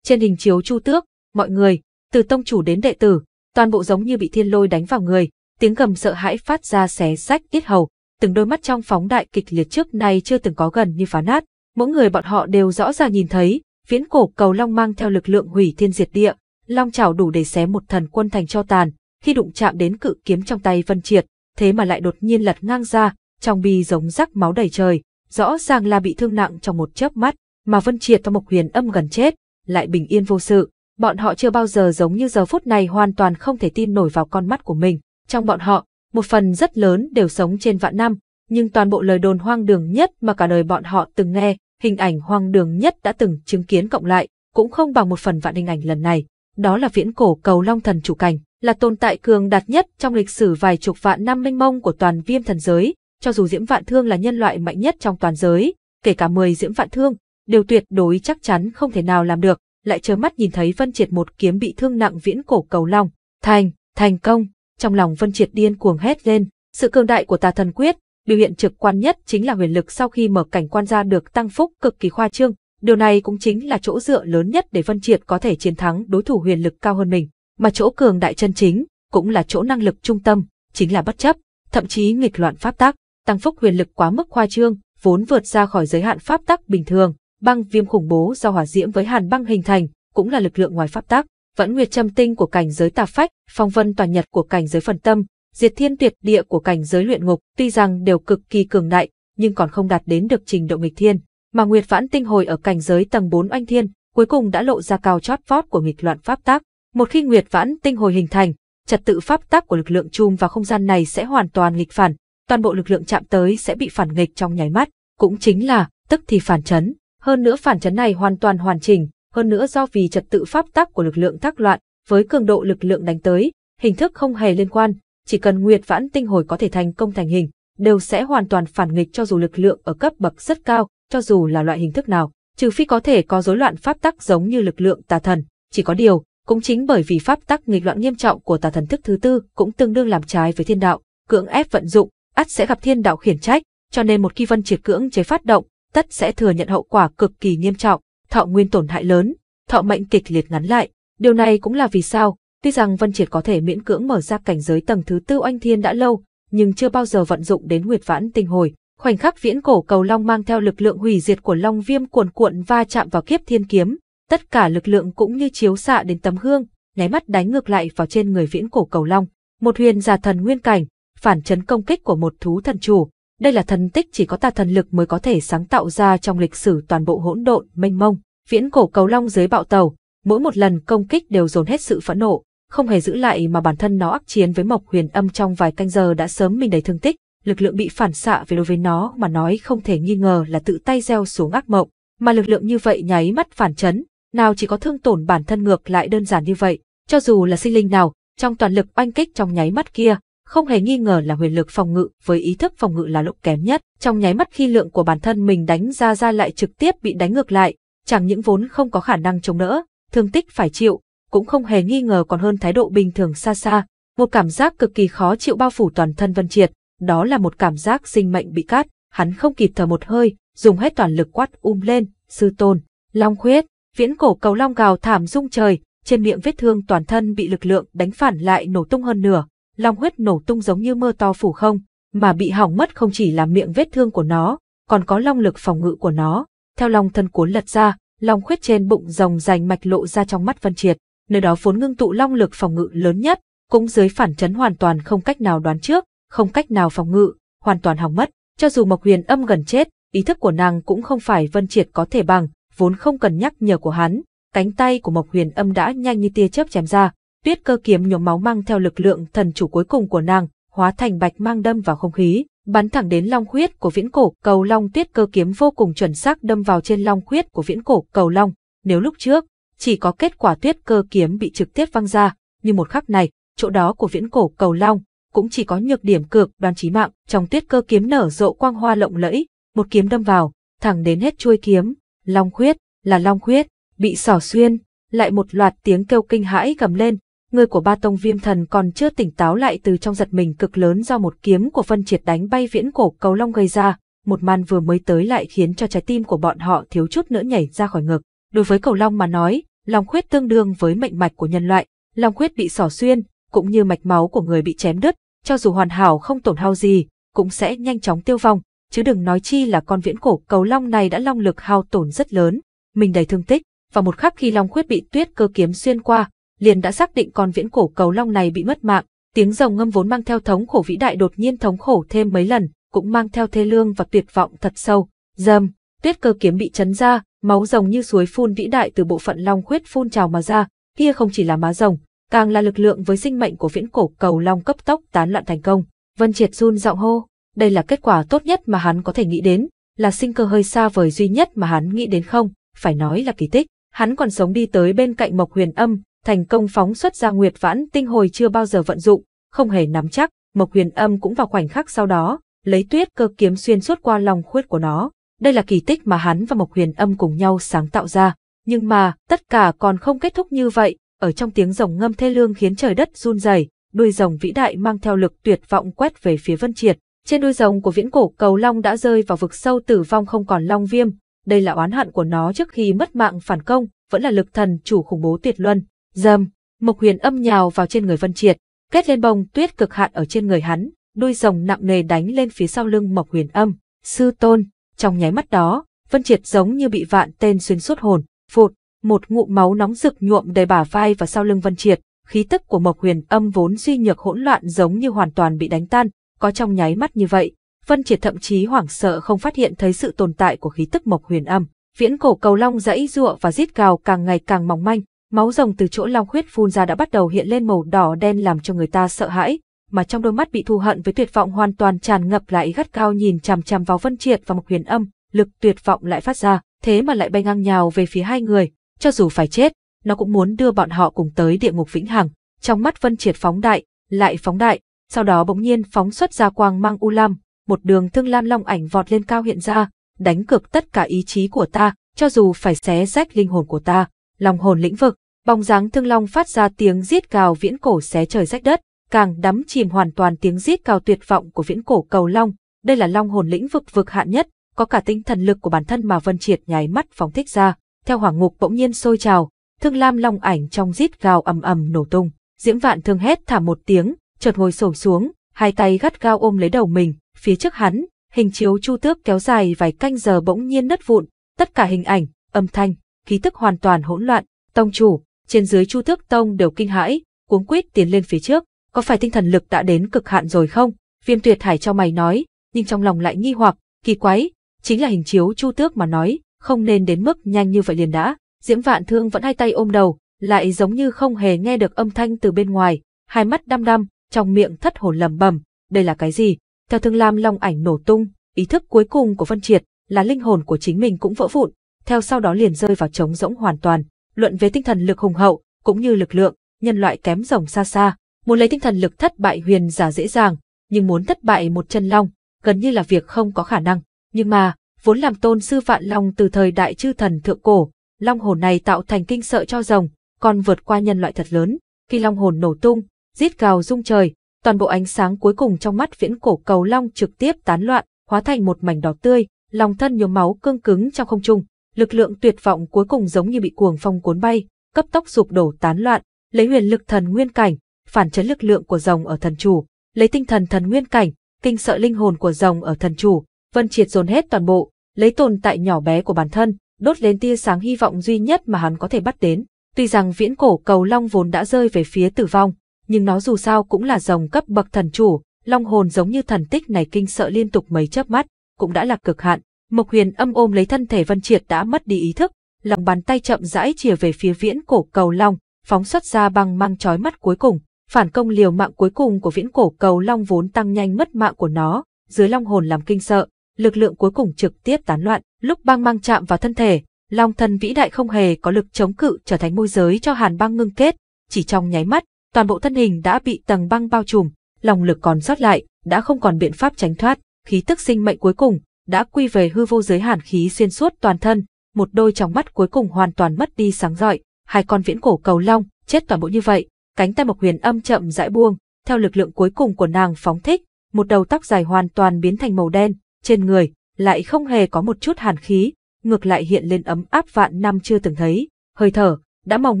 Trên hình chiếu chu tước, mọi người, từ tông chủ đến đệ tử, toàn bộ giống như bị thiên lôi đánh vào người, tiếng gầm sợ hãi phát ra xé rách tiết hầu, từng đôi mắt trong phóng đại kịch liệt trước nay chưa từng có gần như phá nát, mỗi người bọn họ đều rõ ràng nhìn thấy, viễn cổ cầu long mang theo lực lượng hủy thiên diệt địa, long chảo đủ để xé một thần quân thành cho tàn, khi đụng chạm đến cự kiếm trong tay Vân Triệt, thế mà lại đột nhiên lật ngang ra, trong bi giống rắc máu đầy trời, rõ ràng là bị thương nặng trong một chớp mắt, mà Vân Triệt và Mộc Huyền Âm gần chết, lại bình yên vô sự. Bọn họ chưa bao giờ giống như giờ phút này hoàn toàn không thể tin nổi vào con mắt của mình. Trong bọn họ, một phần rất lớn đều sống trên vạn năm, nhưng toàn bộ lời đồn hoang đường nhất mà cả đời bọn họ từng nghe hình ảnh hoang đường nhất đã từng chứng kiến cộng lại, cũng không bằng một phần vạn hình ảnh lần này. Đó là viễn cổ cầu long thần chủ cảnh, là tồn tại cường đạt nhất trong lịch sử vài chục vạn năm minh mông của toàn viêm thần giới, cho dù diễm vạn thương là nhân loại mạnh nhất trong toàn giới, kể cả mười diễm vạn thương, đều tuyệt đối chắc chắn không thể nào làm được, lại chớ mắt nhìn thấy Vân Triệt một kiếm bị thương nặng viễn cổ cầu long. Thành, thành công, trong lòng Vân Triệt điên cuồng hét lên, sự cường đại của tà thần quyết, Biểu hiện trực quan nhất chính là huyền lực sau khi mở cảnh quan ra được tăng phúc cực kỳ khoa trương, điều này cũng chính là chỗ dựa lớn nhất để Vân Triệt có thể chiến thắng đối thủ huyền lực cao hơn mình, mà chỗ cường đại chân chính, cũng là chỗ năng lực trung tâm, chính là bất chấp, thậm chí nghịch loạn pháp tắc, tăng phúc huyền lực quá mức khoa trương, vốn vượt ra khỏi giới hạn pháp tắc bình thường, băng viêm khủng bố do hỏa diễm với hàn băng hình thành, cũng là lực lượng ngoài pháp tắc, vẫn nguyệt châm tinh của cảnh giới tà phách, phong vân toàn nhật của cảnh giới phần tâm, diệt thiên tuyệt địa của cảnh giới luyện ngục tuy rằng đều cực kỳ cường đại, nhưng còn không đạt đến được trình độ nghịch thiên, mà Nguyệt Vãn Tinh hồi ở cảnh giới tầng 4 oanh thiên, cuối cùng đã lộ ra cao chót vót của nghịch loạn pháp tác. Một khi Nguyệt Vãn Tinh hồi hình thành, trật tự pháp tác của lực lượng chùm vào không gian này sẽ hoàn toàn nghịch phản, toàn bộ lực lượng chạm tới sẽ bị phản nghịch trong nháy mắt, cũng chính là tức thì phản chấn. Hơn nữa phản chấn này hoàn toàn hoàn chỉnh, hơn nữa do vì trật tự pháp tác của lực lượng tác loạn với cường độ lực lượng đánh tới, hình thức không hề liên quan, chỉ cần Nguyệt Vãn Tinh hồi có thể thành công thành hình, đều sẽ hoàn toàn phản nghịch cho dù lực lượng ở cấp bậc rất cao, cho dù là loại hình thức nào, trừ phi có thể có rối loạn pháp tắc giống như lực lượng tà thần, chỉ có điều, cũng chính bởi vì pháp tắc nghịch loạn nghiêm trọng của tà thần thức thứ tư cũng tương đương làm trái với thiên đạo, cưỡng ép vận dụng, ắt sẽ gặp thiên đạo khiển trách, cho nên một khi Vân Triệt cưỡng chế phát động, tất sẽ thừa nhận hậu quả cực kỳ nghiêm trọng, thọ nguyên tổn hại lớn, thọ mệnh kịch liệt ngắn lại. Điều này cũng là vì sao, Tuy rằng Vân Triệt có thể miễn cưỡng mở ra cảnh giới tầng thứ tư oanh thiên đã lâu, nhưng chưa bao giờ vận dụng đến nguyệt vãn tinh hồi. Khoảnh khắc viễn cổ cầu long mang theo lực lượng hủy diệt của long viêm cuồn cuộn va chạm vào kiếp thiên kiếm, tất cả lực lượng cũng như chiếu xạ đến tấm hương nháy mắt đánh ngược lại vào trên người viễn cổ cầu long. Một huyền giả thần nguyên cảnh, phản chấn công kích của một thú thần chủ, đây là thần tích chỉ có tà thần lực mới có thể sáng tạo ra trong lịch sử toàn bộ hỗn độn mênh mông. Viễn cổ cầu long dưới bạo tàu, mỗi một lần công kích đều dồn hết sự phẫn nộ, không hề giữ lại mà bản thân nó ác chiến với Mộc Huyền Âm trong vài canh giờ đã sớm mình đầy thương tích, lực lượng bị phản xạ về đối với nó mà nói không thể nghi ngờ là tự tay gieo xuống ác mộng, mà lực lượng như vậy nháy mắt phản chấn, nào chỉ có thương tổn bản thân ngược lại đơn giản như vậy, cho dù là sinh linh nào, trong toàn lực oanh kích trong nháy mắt kia, không hề nghi ngờ là huyền lực phòng ngự với ý thức phòng ngự là lộn kém nhất, trong nháy mắt khi lượng của bản thân mình đánh ra ra lại trực tiếp bị đánh ngược lại, chẳng những vốn không có khả năng chống đỡ, thương tích phải chịu, cũng không hề nghi ngờ còn hơn thái độ bình thường xa xa, một cảm giác cực kỳ khó chịu bao phủ toàn thân Vân Triệt, đó là một cảm giác sinh mệnh bị cắt, hắn không kịp thở một hơi, dùng hết toàn lực quát um lên, sư tôn, long khuyết, viễn cổ cầu long gào thảm rung trời, trên miệng vết thương toàn thân bị lực lượng đánh phản lại nổ tung hơn nửa, long huyết nổ tung giống như mưa to phủ không, mà bị hỏng mất không chỉ là miệng vết thương của nó, còn có long lực phòng ngự của nó, theo long thân cuốn lật ra, long khuyết trên bụng rồng rành mạch lộ ra trong mắt Vân Triệt, nơi đó vốn ngưng tụ long lực phòng ngự lớn nhất, cũng dưới phản chấn hoàn toàn không cách nào đoán trước, không cách nào phòng ngự, hoàn toàn hỏng mất. Cho dù Mộc Huyền Âm gần chết, ý thức của nàng cũng không phải Vân Triệt có thể bằng, vốn không cần nhắc nhở của hắn, cánh tay của Mộc Huyền Âm đã nhanh như tia chớp chém ra, tuyết cơ kiếm nhuốm máu mang theo lực lượng thần chủ cuối cùng của nàng, hóa thành bạch mang đâm vào không khí, bắn thẳng đến long huyết của viễn cổ cầu long tuyết cơ kiếm vô cùng chuẩn xác đâm vào trên long huyết của viễn cổ cầu long nếu lúc trước chỉ có kết quả tuyết cơ kiếm bị trực tiếp văng ra, như một khắc này, chỗ đó của viễn cổ cầu long, cũng chỉ có nhược điểm cực đoan chí mạng, trong tuyết cơ kiếm nở rộ quang hoa lộng lẫy, một kiếm đâm vào, thẳng đến hết chuôi kiếm, long khuyết, là long khuyết, bị xỏ xuyên, lại một loạt tiếng kêu kinh hãi gầm lên, người của ba tông viêm thần còn chưa tỉnh táo lại từ trong giật mình cực lớn do một kiếm của phân triệt đánh bay viễn cổ cầu long gây ra, một màn vừa mới tới lại khiến cho trái tim của bọn họ thiếu chút nữa nhảy ra khỏi ngực. Đối với cầu long mà nói, lòng khuyết tương đương với mệnh mạch của nhân loại, lòng khuyết bị xỏ xuyên, cũng như mạch máu của người bị chém đứt, cho dù hoàn hảo không tổn hao gì, cũng sẽ nhanh chóng tiêu vong, chứ đừng nói chi là con viễn cổ cầu long này đã long lực hao tổn rất lớn, mình đầy thương tích, và một khắc khi long khuyết bị tuyết cơ kiếm xuyên qua, liền đã xác định con viễn cổ cầu long này bị mất mạng, tiếng rồng ngâm vốn mang theo thống khổ vĩ đại đột nhiên thống khổ thêm mấy lần, cũng mang theo thê lương và tuyệt vọng thật sâu. Dầm, tuyết cơ kiếm bị chấn ra, Máu rồng như suối phun vĩ đại từ bộ phận long khuyết phun trào mà ra, kia không chỉ là má rồng, càng là lực lượng với sinh mệnh của viễn cổ cầu long cấp tốc tán loạn thành công. Vân Triệt run giọng hô, đây là kết quả tốt nhất mà hắn có thể nghĩ đến, là sinh cơ hơi xa vời duy nhất mà hắn nghĩ đến không, phải nói là kỳ tích. Hắn còn sống đi tới bên cạnh Mộc Huyền Âm, thành công phóng xuất ra Nguyệt Vãn Tinh hồi chưa bao giờ vận dụng, không hề nắm chắc, Mộc Huyền Âm cũng vào khoảnh khắc sau đó, lấy tuyết cơ kiếm xuyên suốt qua lòng khuyết của nó, đây là kỳ tích mà hắn và Mộc Huyền Âm cùng nhau sáng tạo ra. Nhưng mà, tất cả còn không kết thúc như vậy, ở trong tiếng rồng ngâm thê lương khiến trời đất run rẩy, đuôi rồng vĩ đại mang theo lực tuyệt vọng quét về phía Vân Triệt. Trên đuôi rồng của viễn cổ cầu long đã rơi vào vực sâu tử vong không còn long viêm, đây là oán hận của nó trước khi mất mạng phản công, vẫn là lực thần chủ khủng bố tuyệt luân. Dầm, Mộc Huyền âm nhào vào trên người Vân Triệt, kết lên bông tuyết cực hạn ở trên người hắn, đuôi rồng nặng nề đánh lên phía sau lưng Mộc Huyền âm. Sư tôn, trong nháy mắt đó, Vân Triệt giống như bị vạn tên xuyên suốt hồn, phụt, một ngụm máu nóng rực nhuộm đầy bả vai và sau lưng Vân Triệt, khí tức của Mộc Huyền Âm vốn suy nhược hỗn loạn giống như hoàn toàn bị đánh tan, có trong nháy mắt như vậy, Vân Triệt thậm chí hoảng sợ không phát hiện thấy sự tồn tại của khí tức Mộc Huyền Âm. Viễn cổ cầu long dãy giụa và rít gào càng ngày càng mỏng manh, máu rồng từ chỗ long huyết phun ra đã bắt đầu hiện lên màu đỏ đen làm cho người ta sợ hãi, mà trong đôi mắt bị thù hận với tuyệt vọng hoàn toàn tràn ngập lại gắt cao nhìn chằm chằm vào Vân Triệt và Mộc Huyền Âm, lực tuyệt vọng lại phát ra, thế mà lại bay ngang nhào về phía hai người, cho dù phải chết, nó cũng muốn đưa bọn họ cùng tới địa ngục vĩnh hằng. Trong mắt Vân Triệt phóng đại, lại phóng đại, sau đó bỗng nhiên phóng xuất ra quang mang u lam, một đường thương lam long ảnh vọt lên cao hiện ra, đánh cược tất cả ý chí của ta, cho dù phải xé rách linh hồn của ta, lòng hồn lĩnh vực, bóng dáng thương long phát ra tiếng giết gào viễn cổ xé trời rách đất, càng đắm chìm hoàn toàn tiếng rít cao tuyệt vọng của viễn cổ cầu long. Đây là long hồn lĩnh vực vực hạn nhất, có cả tinh thần lực của bản thân mà Vân Triệt nháy mắt phóng thích ra, theo hỏa ngục bỗng nhiên sôi trào, thương lam long ảnh trong rít gào ầm ầm nổ tung, Diễm Vạn thương hét thả một tiếng, chợt hồi xổm xuống, hai tay gắt gao ôm lấy đầu mình, phía trước hắn, hình chiếu chu tước kéo dài vài canh giờ bỗng nhiên nứt vụn, tất cả hình ảnh, âm thanh, khí tức hoàn toàn hỗn loạn, tông chủ, trên dưới chu tước tông đều kinh hãi, cuống quýt tiến lên phía trước, có phải tinh thần lực đã đến cực hạn rồi không? Viêm tuyệt hải cho mày nói, nhưng trong lòng lại nghi hoặc, kỳ quái, chính là hình chiếu chu tước mà nói, không nên đến mức nhanh như vậy liền đã. Diễm vạn thương vẫn hai tay ôm đầu, lại giống như không hề nghe được âm thanh từ bên ngoài, hai mắt đăm đăm, trong miệng thất hồn lầm bầm, đây là cái gì? Theo thương lam long ảnh nổ tung, ý thức cuối cùng của Vân Triệt là linh hồn của chính mình cũng vỡ vụn, theo sau đó liền rơi vào trống rỗng hoàn toàn. Luận về tinh thần lực hùng hậu, cũng như lực lượng, nhân loại kém rồng xa xa, Muốn lấy tinh thần lực thất bại huyền giả dễ dàng, nhưng muốn thất bại một chân long, gần như là việc không có khả năng. Nhưng mà, vốn làm tôn sư vạn long từ thời đại chư thần thượng cổ, long hồn này tạo thành kinh sợ cho rồng, còn vượt qua nhân loại thật lớn. Khi long hồn nổ tung, giết gào rung trời, toàn bộ ánh sáng cuối cùng trong mắt viễn cổ cầu long trực tiếp tán loạn, hóa thành một mảnh đỏ tươi, lòng thân nhuốm máu cương cứng trong không trung, lực lượng tuyệt vọng cuối cùng giống như bị cuồng phong cuốn bay, cấp tốc sụp đổ tán loạn, lấy huyền lực thần nguyên cảnh, phản chấn lực lượng của rồng ở thần chủ, lấy tinh thần thần nguyên cảnh, kinh sợ linh hồn của rồng ở thần chủ, Vân Triệt dồn hết toàn bộ, lấy tồn tại nhỏ bé của bản thân, đốt lên tia sáng hy vọng duy nhất mà hắn có thể bắt đến. Tuy rằng viễn cổ cầu long vốn đã rơi về phía tử vong, nhưng nó dù sao cũng là rồng cấp bậc thần chủ, long hồn giống như thần tích này kinh sợ liên tục mấy chớp mắt, cũng đã là cực hạn. Mộc Huyền âm ôm lấy thân thể Vân Triệt đã mất đi ý thức, lòng bàn tay chậm rãi chìa về phía viễn cổ cầu long, phóng xuất ra băng mang chói mắt cuối cùng. Phản công liều mạng cuối cùng của viễn cổ cầu long vốn tăng nhanh mất mạng của nó, dưới long hồn làm kinh sợ, lực lượng cuối cùng trực tiếp tán loạn, lúc băng mang chạm vào thân thể, long thân vĩ đại không hề có lực chống cự trở thành môi giới cho hàn băng ngưng kết, chỉ trong nháy mắt, toàn bộ thân hình đã bị tầng băng bao trùm, lòng lực còn sót lại, đã không còn biện pháp tránh thoát, khí tức sinh mệnh cuối cùng đã quy về hư vô giới hàn khí xuyên suốt toàn thân, một đôi trong mắt cuối cùng hoàn toàn mất đi sáng rọi, hai con viễn cổ cầu long chết toàn bộ như vậy, cánh tay Mộc Huyền Âm chậm rãi buông, theo lực lượng cuối cùng của nàng phóng thích, một đầu tóc dài hoàn toàn biến thành màu đen, trên người lại không hề có một chút hàn khí, ngược lại hiện lên ấm áp vạn năm chưa từng thấy, hơi thở đã mỏng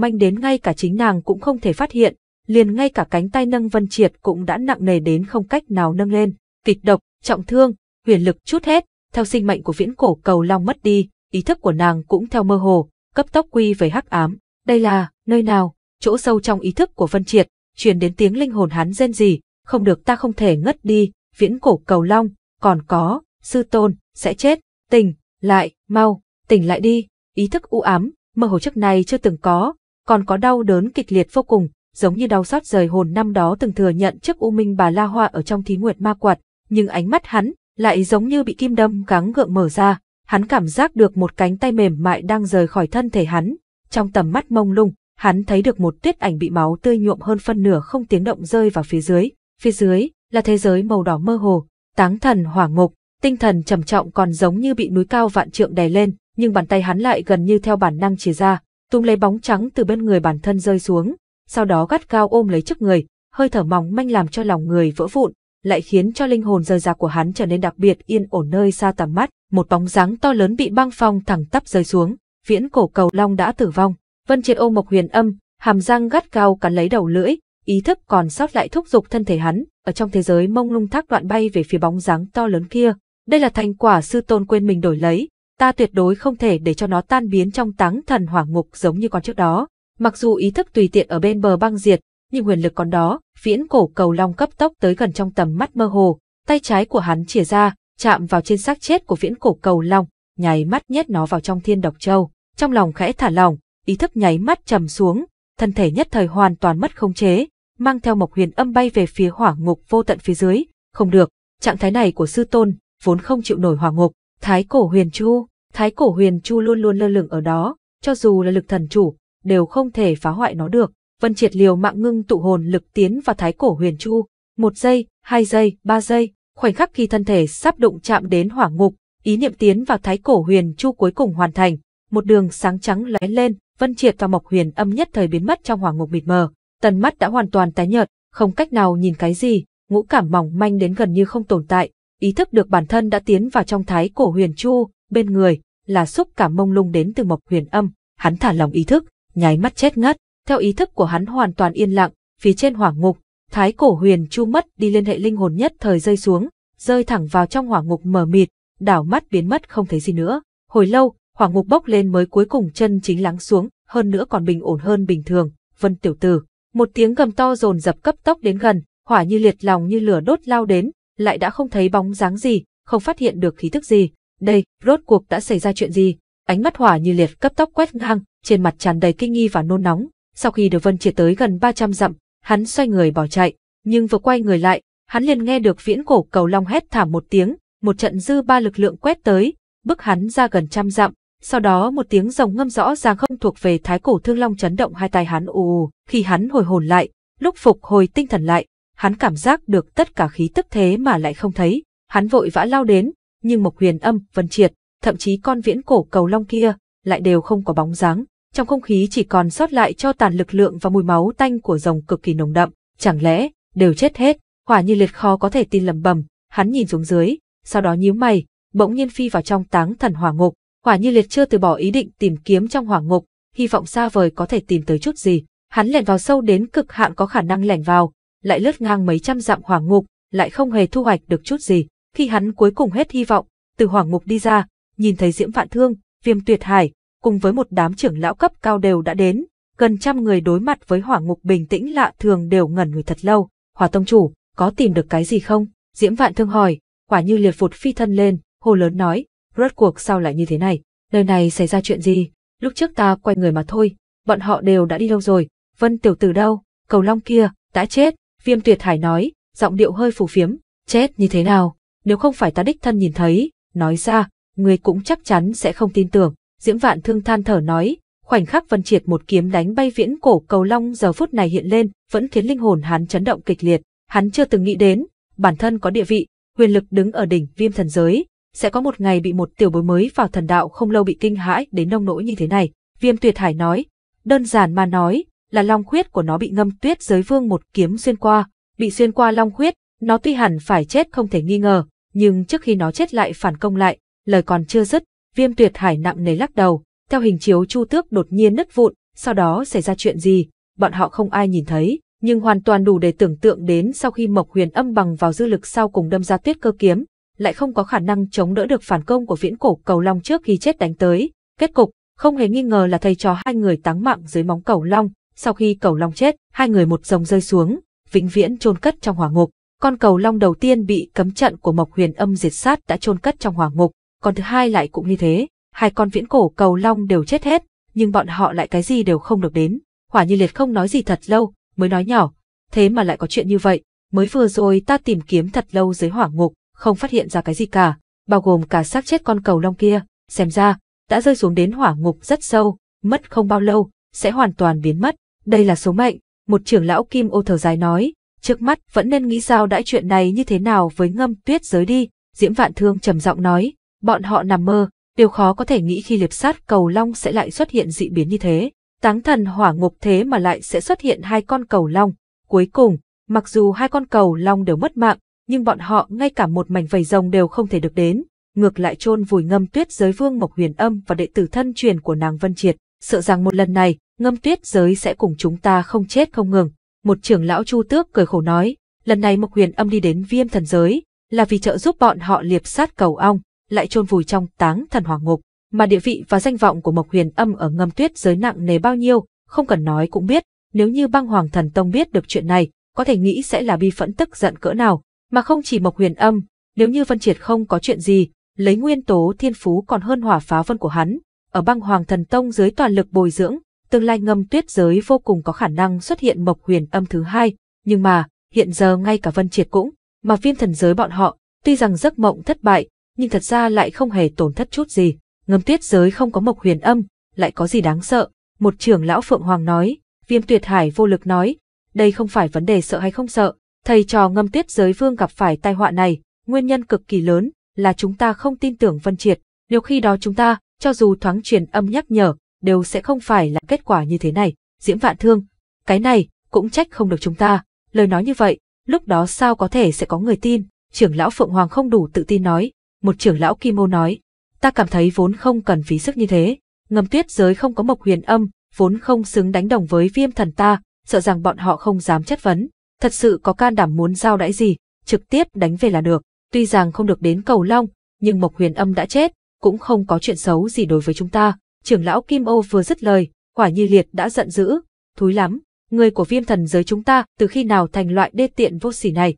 manh đến ngay cả chính nàng cũng không thể phát hiện, liền ngay cả cánh tay nâng Vân Triệt cũng đã nặng nề đến không cách nào nâng lên, kịch độc, trọng thương, huyền lực chút hết, theo sinh mệnh của viễn cổ cầu long mất đi, ý thức của nàng cũng theo mơ hồ, cấp tốc quy về hắc ám. Đây là nơi nào? chỗ sâu trong ý thức của Vân Triệt, truyền đến tiếng linh hồn hắn rên gì, không được ta không thể ngất đi, viễn cổ cầu long, còn có, sư tôn, sẽ chết, tỉnh, lại, mau, tỉnh lại đi, ý thức u ám, mơ hồ trước này chưa từng có, còn có đau đớn kịch liệt vô cùng, giống như đau xót rời hồn năm đó từng thừa nhận trước u minh bà La Hoa ở trong thí nguyệt ma quạt, nhưng ánh mắt hắn lại giống như bị kim đâm gắng gượng mở ra, hắn cảm giác được một cánh tay mềm mại đang rời khỏi thân thể hắn, trong tầm mắt mông lung, hắn thấy được một tuyết ảnh bị máu tươi nhuộm hơn phân nửa không tiếng động rơi vào phía dưới. Phía dưới là thế giới màu đỏ mơ hồ, táng thần hỏa mục, tinh thần trầm trọng còn giống như bị núi cao vạn trượng đè lên, nhưng bàn tay hắn lại gần như theo bản năng chỉ ra, tung lấy bóng trắng từ bên người bản thân rơi xuống, sau đó gắt cao ôm lấy trước người, hơi thở mỏng manh làm cho lòng người vỡ vụn, lại khiến cho linh hồn rời ra của hắn trở nên đặc biệt yên ổn nơi xa tầm mắt, một bóng dáng to lớn bị băng phong thẳng tắp rơi xuống, viễn cổ cầu long đã tử vong. Vân Triệt ôm Mộc Huyền Âm, hàm răng gắt cao cắn lấy đầu lưỡi, ý thức còn sót lại thúc giục thân thể hắn, ở trong thế giới mông lung thác đoạn bay về phía bóng dáng to lớn kia. Đây là thành quả sư tôn quên mình đổi lấy, ta tuyệt đối không thể để cho nó tan biến trong táng thần hỏa ngục giống như con trước đó. Mặc dù ý thức tùy tiện ở bên bờ băng diệt, nhưng huyền lực còn đó, viễn cổ cầu long cấp tốc tới gần trong tầm mắt mơ hồ, tay trái của hắn chìa ra, chạm vào trên xác chết của viễn cổ cầu long, nhảy mắt nhét nó vào trong thiên độc châu. Trong lòng khẽ thả lỏng, ý thức nháy mắt trầm xuống, thân thể nhất thời hoàn toàn mất khống chế, mang theo Mộc Huyền Âm bay về phía hỏa ngục vô tận phía dưới, không được, trạng thái này của sư tôn vốn không chịu nổi hỏa ngục, Thái Cổ Huyền Chu, Thái Cổ Huyền Chu luôn luôn lơ lửng ở đó, cho dù là lực thần chủ đều không thể phá hoại nó được. Vân Triệt liều mạng ngưng tụ hồn lực tiến vào Thái Cổ Huyền Chu, một giây, hai giây, ba giây, khoảnh khắc khi thân thể sắp đụng chạm đến hỏa ngục, ý niệm tiến vào Thái Cổ Huyền Chu cuối cùng hoàn thành, một đường sáng trắng lóe lên, Vân Triệt và Mộc Huyền âm nhất thời biến mất trong hoàng ngục mịt mờ, tần mắt đã hoàn toàn tái nhợt, không cách nào nhìn cái gì, ngũ cảm mỏng manh đến gần như không tồn tại, ý thức được bản thân đã tiến vào trong thái cổ huyền chu, bên người là xúc cảm mông lung đến từ Mộc Huyền âm, hắn thả lòng ý thức, nháy mắt chết ngất, theo ý thức của hắn hoàn toàn yên lặng, phía trên hoàng ngục, thái cổ huyền chu mất đi liên hệ linh hồn nhất thời rơi xuống, rơi thẳng vào trong hỏa ngục mờ mịt, đảo mắt biến mất không thấy gì nữa. Hồi lâu, Hoàng ngục bốc lên mới cuối cùng chân chính lắng xuống, hơn nữa còn bình ổn hơn bình thường. Vân tiểu tử, một tiếng gầm to dồn dập cấp tốc đến gần, hỏa như liệt lòng như lửa đốt lao đến, lại đã không thấy bóng dáng gì, không phát hiện được khí thức gì. Đây, rốt cuộc đã xảy ra chuyện gì? Ánh mắt hỏa như liệt cấp tốc quét ngang, trên mặt tràn đầy kinh nghi và nôn nóng. Sau khi được Vân Triệt tới gần 300 dặm, hắn xoay người bỏ chạy, nhưng vừa quay người lại, hắn liền nghe được viễn cổ cầu long hét thảm một tiếng, một trận dư ba lực lượng quét tới, bức hắn ra gần trăm dặm, sau đó một tiếng rồng ngâm rõ ràng không thuộc về thái cổ thương long chấn động hai tay hắn ù ù, khi hắn hồi hồn lại, lúc phục hồi tinh thần lại, hắn cảm giác được tất cả khí tức thế mà lại không thấy, hắn vội vã lao đến, nhưng Mộc Huyền Âm, Vân Triệt, thậm chí con viễn cổ cầu long kia, lại đều không có bóng dáng, trong không khí chỉ còn sót lại cho tàn lực lượng và mùi máu tanh của rồng cực kỳ nồng đậm, chẳng lẽ đều chết hết? Hỏa Như Liệt khó có thể tin lầm bầm, hắn nhìn xuống dưới, sau đó nhíu mày, bỗng nhiên phi vào trong táng thần hỏa ngục, Quả như liệt chưa từ bỏ ý định tìm kiếm trong hỏa ngục, hy vọng xa vời có thể tìm tới chút gì. Hắn lẻn vào sâu đến cực hạn có khả năng lẻn vào, lại lướt ngang mấy trăm dặm hỏa ngục, lại không hề thu hoạch được chút gì. Khi hắn cuối cùng hết hy vọng, từ hỏa ngục đi ra, nhìn thấy Diễm Vạn Thương, Viêm Tuyệt Hải, cùng với một đám trưởng lão cấp cao đều đã đến, gần trăm người đối mặt với hỏa ngục bình tĩnh lạ thường đều ngẩn người thật lâu. Hỏa tông chủ, có tìm được cái gì không? Diễm Vạn Thương hỏi, quả như liệt vụt phi thân lên, hồ lớn nói, rốt cuộc sao lại như thế này, nơi này xảy ra chuyện gì, lúc trước ta quay người mà thôi, bọn họ đều đã đi đâu rồi, vân tiểu tử đâu, cầu long kia, đã chết, viêm tuyệt hải nói, giọng điệu hơi phù phiếm, chết như thế nào, nếu không phải ta đích thân nhìn thấy, nói ra, người cũng chắc chắn sẽ không tin tưởng, diễm vạn thương than thở nói, khoảnh khắc vân triệt một kiếm đánh bay viễn cổ cầu long giờ phút này hiện lên, vẫn khiến linh hồn hắn chấn động kịch liệt, hắn chưa từng nghĩ đến, bản thân có địa vị, huyền lực đứng ở đỉnh viêm thần giới, sẽ có một ngày bị một tiểu bối mới vào thần đạo không lâu bị kinh hãi đến nông nỗi như thế này. Viêm tuyệt hải nói, đơn giản mà nói, là long khuyết của nó bị ngâm tuyết giới vương một kiếm xuyên qua, bị xuyên qua long khuyết, nó tuy hẳn phải chết không thể nghi ngờ, nhưng trước khi nó chết lại phản công lại, lời còn chưa dứt, viêm tuyệt hải nặng nề lắc đầu, theo hình chiếu chu tước đột nhiên nứt vụn, sau đó xảy ra chuyện gì, bọn họ không ai nhìn thấy, nhưng hoàn toàn đủ để tưởng tượng đến sau khi Mộc Huyền âm bằng vào dư lực sau cùng đâm ra tuyết cơ kiếm, lại không có khả năng chống đỡ được phản công của viễn cổ cầu long trước khi chết đánh tới. Kết cục, không hề nghi ngờ là thầy trò hai người táng mạng dưới móng cầu long. Sau khi cầu long chết, hai người một dòng rơi xuống, vĩnh viễn chôn cất trong hỏa ngục. Con cầu long đầu tiên bị cấm trận của Mộc Huyền Âm diệt sát đã chôn cất trong hỏa ngục, còn thứ hai lại cũng như thế. Hai con viễn cổ cầu long đều chết hết, nhưng bọn họ lại cái gì đều không được đến. Hỏa Như Liệt không nói gì thật lâu, mới nói nhỏ, thế mà lại có chuyện như vậy, mới vừa rồi ta tìm kiếm thật lâu dưới hỏa ngục, không phát hiện ra cái gì cả, bao gồm cả xác chết con cầu long kia, xem ra, đã rơi xuống đến hỏa ngục rất sâu, mất không bao lâu, sẽ hoàn toàn biến mất, đây là số mệnh, một trưởng lão kim ô thở dài nói, trước mắt vẫn nên nghĩ sao đãi chuyện này như thế nào với ngâm tuyết giới đi, diễm vạn thương trầm giọng nói, bọn họ nằm mơ, điều khó có thể nghĩ khi liệp sát cầu long sẽ lại xuất hiện dị biến như thế, táng thần hỏa ngục thế mà lại sẽ xuất hiện hai con cầu long, cuối cùng, mặc dù hai con cầu long đều mất mạng, nhưng bọn họ ngay cả một mảnh vầy rồng đều không thể được đến, ngược lại chôn vùi ngâm tuyết giới vương Mộc Huyền Âm và đệ tử thân truyền của nàng Vân Triệt, sợ rằng một lần này, ngâm tuyết giới sẽ cùng chúng ta không chết không ngừng. Một trưởng lão Chu Tước cười khổ nói, lần này Mộc Huyền Âm đi đến viêm thần giới, là vì trợ giúp bọn họ liệp sát cầu ong, lại chôn vùi trong táng thần hoàng ngục, mà địa vị và danh vọng của Mộc Huyền Âm ở ngâm tuyết giới nặng nề bao nhiêu, không cần nói cũng biết, nếu như băng hoàng thần tông biết được chuyện này, có thể nghĩ sẽ là bi phẫn tức giận cỡ nào, mà không chỉ Mộc Huyền Âm, nếu như Vân Triệt không có chuyện gì, lấy nguyên tố thiên phú còn hơn hỏa phá vân của hắn, ở băng Hoàng Thần Tông dưới toàn lực bồi dưỡng, tương lai ngâm tuyết giới vô cùng có khả năng xuất hiện Mộc Huyền Âm thứ hai, nhưng mà, hiện giờ ngay cả Vân Triệt cũng, mà viêm thần giới bọn họ, tuy rằng giấc mộng thất bại, nhưng thật ra lại không hề tổn thất chút gì, ngâm tuyết giới không có Mộc Huyền Âm, lại có gì đáng sợ, một trưởng lão Phượng Hoàng nói, viêm tuyệt hải vô lực nói, đây không phải vấn đề sợ hay không sợ, Thầy trò ngâm tiết giới vương gặp phải tai họa này, nguyên nhân cực kỳ lớn là chúng ta không tin tưởng Vân Triệt, nếu khi đó chúng ta, cho dù thoáng truyền âm nhắc nhở, đều sẽ không phải là kết quả như thế này. Diễm Vạn Thương, cái này cũng trách không được chúng ta, lời nói như vậy, lúc đó sao có thể sẽ có người tin? Trưởng lão Phượng Hoàng không đủ tự tin nói, một trưởng lão Kim Mô nói, ta cảm thấy vốn không cần phí sức như thế, ngầm tuyết giới không có Mộc Huyền Âm, vốn không xứng đánh đồng với Viêm Thần ta, sợ rằng bọn họ không dám chất vấn thật sự có can đảm muốn giao đãi gì, trực tiếp đánh về là được. Tuy rằng không được đến cầu long, nhưng Mộc Huyền Âm đã chết, cũng không có chuyện xấu gì đối với chúng ta. Trưởng lão Kim Âu vừa dứt lời, quả nhi liệt đã giận dữ. Thúi lắm, người của viêm thần giới chúng ta từ khi nào thành loại đê tiện vô sỉ này.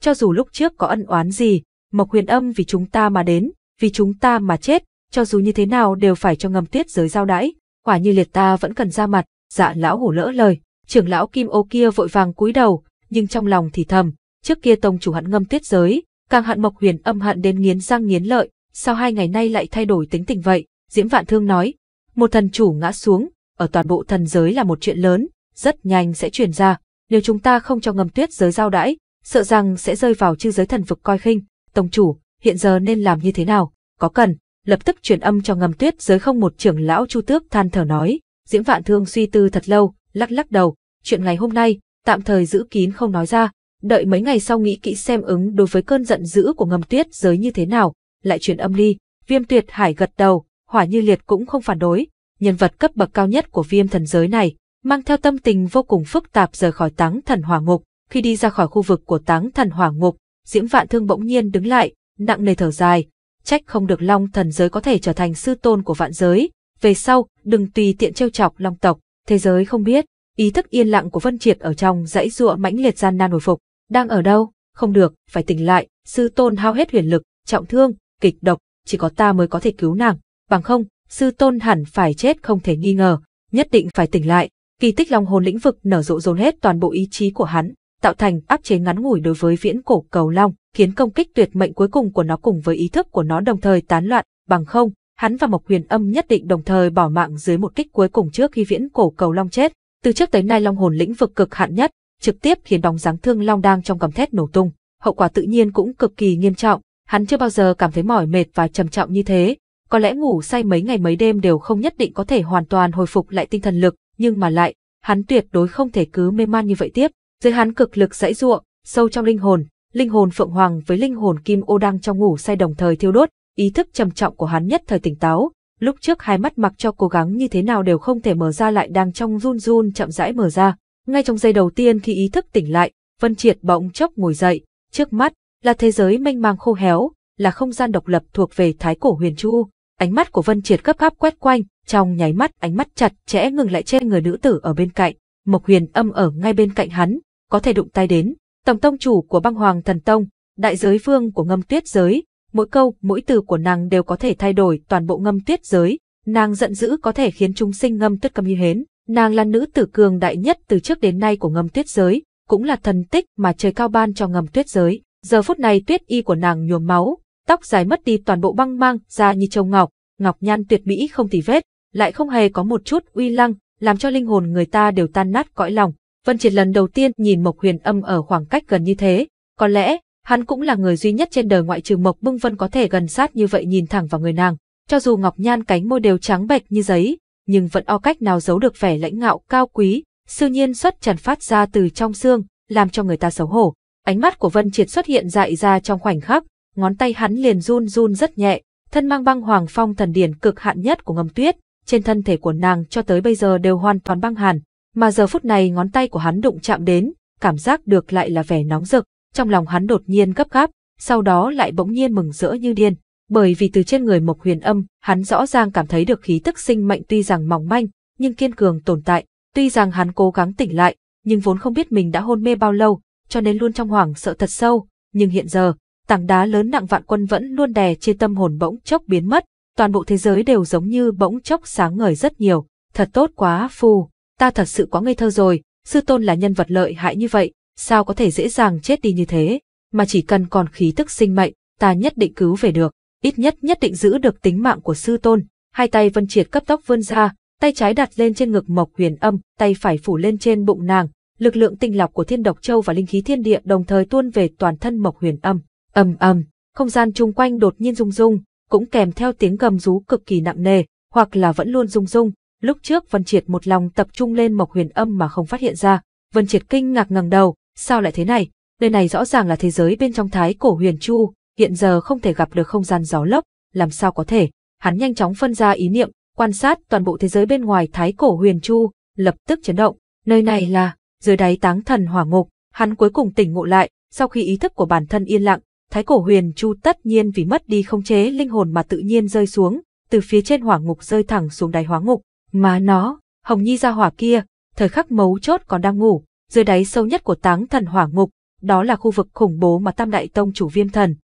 Cho dù lúc trước có ân oán gì, Mộc Huyền Âm vì chúng ta mà đến, vì chúng ta mà chết, cho dù như thế nào đều phải cho ngầm tiết giới giao đãi. Quả như liệt ta vẫn cần ra mặt, dạ lão hổ lỡ lời. Trưởng lão Kim Ô kia vội vàng cúi đầu, nhưng trong lòng thì thầm, trước kia tông chủ hận ngâm tiết giới, càng hận Mộc Huyền âm hận đến nghiến răng nghiến lợi, sao hai ngày nay lại thay đổi tính tình vậy? Diễm Vạn Thương nói, một thần chủ ngã xuống, ở toàn bộ thần giới là một chuyện lớn, rất nhanh sẽ truyền ra, nếu chúng ta không cho ngâm tuyết giới giao đãi, sợ rằng sẽ rơi vào chư giới thần vực coi khinh. Tông chủ, hiện giờ nên làm như thế nào? Có cần, lập tức truyền âm cho ngâm tuyết giới không một trưởng lão chu tước than thở nói. Diễm Vạn Thương suy tư thật lâu, lắc lắc đầu, chuyện ngày hôm nay, tạm thời giữ kín không nói ra, đợi mấy ngày sau nghĩ kỹ xem ứng đối với cơn giận dữ của ngầm tuyết giới như thế nào, lại truyền âm ly, viêm tuyệt hải gật đầu, hỏa như liệt cũng không phản đối, nhân vật cấp bậc cao nhất của viêm thần giới này, mang theo tâm tình vô cùng phức tạp rời khỏi táng thần hỏa ngục, khi đi ra khỏi khu vực của táng thần hỏa ngục, diễm vạn thương bỗng nhiên đứng lại, nặng nề thở dài, trách không được long thần giới có thể trở thành sư tôn của vạn giới, về sau, đừng tùy tiện trêu chọc long tộc, thế giới không biết, Ý thức yên lặng của Vân Triệt ở trong dãy dụa mãnh liệt gian nan hồi phục. Đang ở đâu? Không được, phải tỉnh lại, sư tôn hao hết huyền lực, trọng thương, kịch độc, chỉ có ta mới có thể cứu nàng. Bằng không, sư tôn hẳn phải chết không thể nghi ngờ, nhất định phải tỉnh lại. Kỳ tích long hồn lĩnh vực nở rộ dồn hết toàn bộ ý chí của hắn, tạo thành áp chế ngắn ngủi đối với viễn cổ cầu long, khiến công kích tuyệt mệnh cuối cùng của nó cùng với ý thức của nó đồng thời tán loạn, bằng không, hắn và Mộc Huyền Âm nhất định đồng thời bỏ mạng dưới một kích cuối cùng trước khi viễn cổ cầu long chết. Từ trước tới nay long hồn lĩnh vực cực hạn nhất, trực tiếp khiến bóng dáng thương long đang trong gầm thét nổ tung. Hậu quả tự nhiên cũng cực kỳ nghiêm trọng, hắn chưa bao giờ cảm thấy mỏi mệt và trầm trọng như thế. Có lẽ ngủ say mấy ngày mấy đêm đều không nhất định có thể hoàn toàn hồi phục lại tinh thần lực, nhưng mà lại, hắn tuyệt đối không thể cứ mê man như vậy tiếp. Dưới hắn cực lực dãy ruộng, sâu trong linh hồn, linh hồn phượng hoàng với linh hồn kim ô đang trong ngủ say đồng thời thiêu đốt, ý thức trầm trọng của hắn nhất thời tỉnh táo, lúc trước hai mắt mặc cho cố gắng như thế nào đều không thể mở ra lại đang trong run run chậm rãi mở ra. Ngay trong giây đầu tiên khi ý thức tỉnh lại, Vân Triệt bỗng chốc ngồi dậy, trước mắt là thế giới mênh mang khô héo, là không gian độc lập thuộc về thái cổ huyền chu. Ánh mắt của Vân Triệt gấp gáp quét quanh, trong nháy mắt ánh mắt chặt chẽ ngừng lại trên người nữ tử ở bên cạnh, Mộc Huyền Âm ở ngay bên cạnh hắn, có thể đụng tay đến, tổng tông chủ của Băng Hoàng Thần Tông, đại giới vương của Ngâm Tuyết giới, mỗi câu, mỗi từ của nàng đều có thể thay đổi toàn bộ ngâm tuyết giới, nàng giận dữ có thể khiến chúng sinh ngâm tuyết căm như hến, nàng là nữ tử cường đại nhất từ trước đến nay của ngâm tuyết giới, cũng là thần tích mà trời cao ban cho Ngâm tuyết giới. Giờ phút này tuyết y của nàng nhuốm máu, tóc dài mất đi toàn bộ băng mang ra như châu ngọc, ngọc nhan tuyệt mỹ không tì vết, lại không hề có một chút uy lăng, làm cho linh hồn người ta đều tan nát cõi lòng. Vân Triệt lần đầu tiên nhìn Mộc Huyền Âm ở khoảng cách gần như thế, có lẽ Hắn cũng là người duy nhất trên đời ngoại trừ Mộc Bưng Vân có thể gần sát như vậy nhìn thẳng vào người nàng, cho dù Ngọc Nhan cánh môi đều trắng bệch như giấy, nhưng vẫn o cách nào giấu được vẻ lãnh ngạo cao quý, siêu nhiên xuất trần phát ra từ trong xương, làm cho người ta xấu hổ. Ánh mắt của Vân Triệt xuất hiện dại ra trong khoảnh khắc, ngón tay hắn liền run run rất nhẹ, thân mang băng hoàng phong thần điển cực hạn nhất của ngầm tuyết, trên thân thể của nàng cho tới bây giờ đều hoàn toàn băng hàn, mà giờ phút này ngón tay của hắn đụng chạm đến, cảm giác được lại là vẻ nóng rực, trong lòng hắn đột nhiên gấp gáp, sau đó lại bỗng nhiên mừng rỡ như điên, bởi vì từ trên người Mộc Huyền Âm, hắn rõ ràng cảm thấy được khí tức sinh mệnh tuy rằng mỏng manh, nhưng kiên cường tồn tại, tuy rằng hắn cố gắng tỉnh lại, nhưng vốn không biết mình đã hôn mê bao lâu, cho nên luôn trong hoảng sợ thật sâu, nhưng hiện giờ, tảng đá lớn nặng vạn quân vẫn luôn đè trên tâm hồn bỗng chốc biến mất, toàn bộ thế giới đều giống như bỗng chốc sáng ngời rất nhiều, thật tốt quá phù, ta thật sự quá ngây thơ rồi, sư tôn là nhân vật lợi hại như vậy, sao có thể dễ dàng chết đi như thế, mà chỉ cần còn khí tức sinh mệnh, ta nhất định cứu về được, ít nhất nhất định giữ được tính mạng của sư tôn. Hai tay Vân Triệt cấp tốc vươn ra, tay trái đặt lên trên ngực Mộc Huyền Âm, tay phải phủ lên trên bụng nàng, lực lượng tinh lọc của Thiên Độc Châu và linh khí thiên địa đồng thời tuôn về toàn thân Mộc Huyền Âm. âm âm không gian chung quanh đột nhiên rung rung, cũng kèm theo tiếng gầm rú cực kỳ nặng nề, hoặc là vẫn luôn rung rung. Lúc trước Vân Triệt một lòng tập trung lên Mộc Huyền Âm mà không phát hiện ra, Vân Triệt kinh ngạc ngẩng đầu, Sao lại thế này? Nơi này rõ ràng là thế giới bên trong thái cổ huyền chu, hiện giờ không thể gặp được không gian gió lốc, làm sao có thể? Hắn nhanh chóng phân ra ý niệm, quan sát toàn bộ thế giới bên ngoài thái cổ huyền chu, lập tức chấn động. Nơi này là dưới đáy táng thần hỏa ngục, hắn cuối cùng tỉnh ngộ lại, sau khi ý thức của bản thân yên lặng, thái cổ huyền chu tất nhiên vì mất đi không chế linh hồn mà tự nhiên rơi xuống, từ phía trên hỏa ngục rơi thẳng xuống đáy hóa ngục, mà nó, Hồng Nhi ra hỏa kia, thời khắc mấu chốt còn đang ngủ, dưới đáy sâu nhất của táng thần hỏa ngục, đó là khu vực khủng bố mà Tam Đại Tông chủ viêm thần.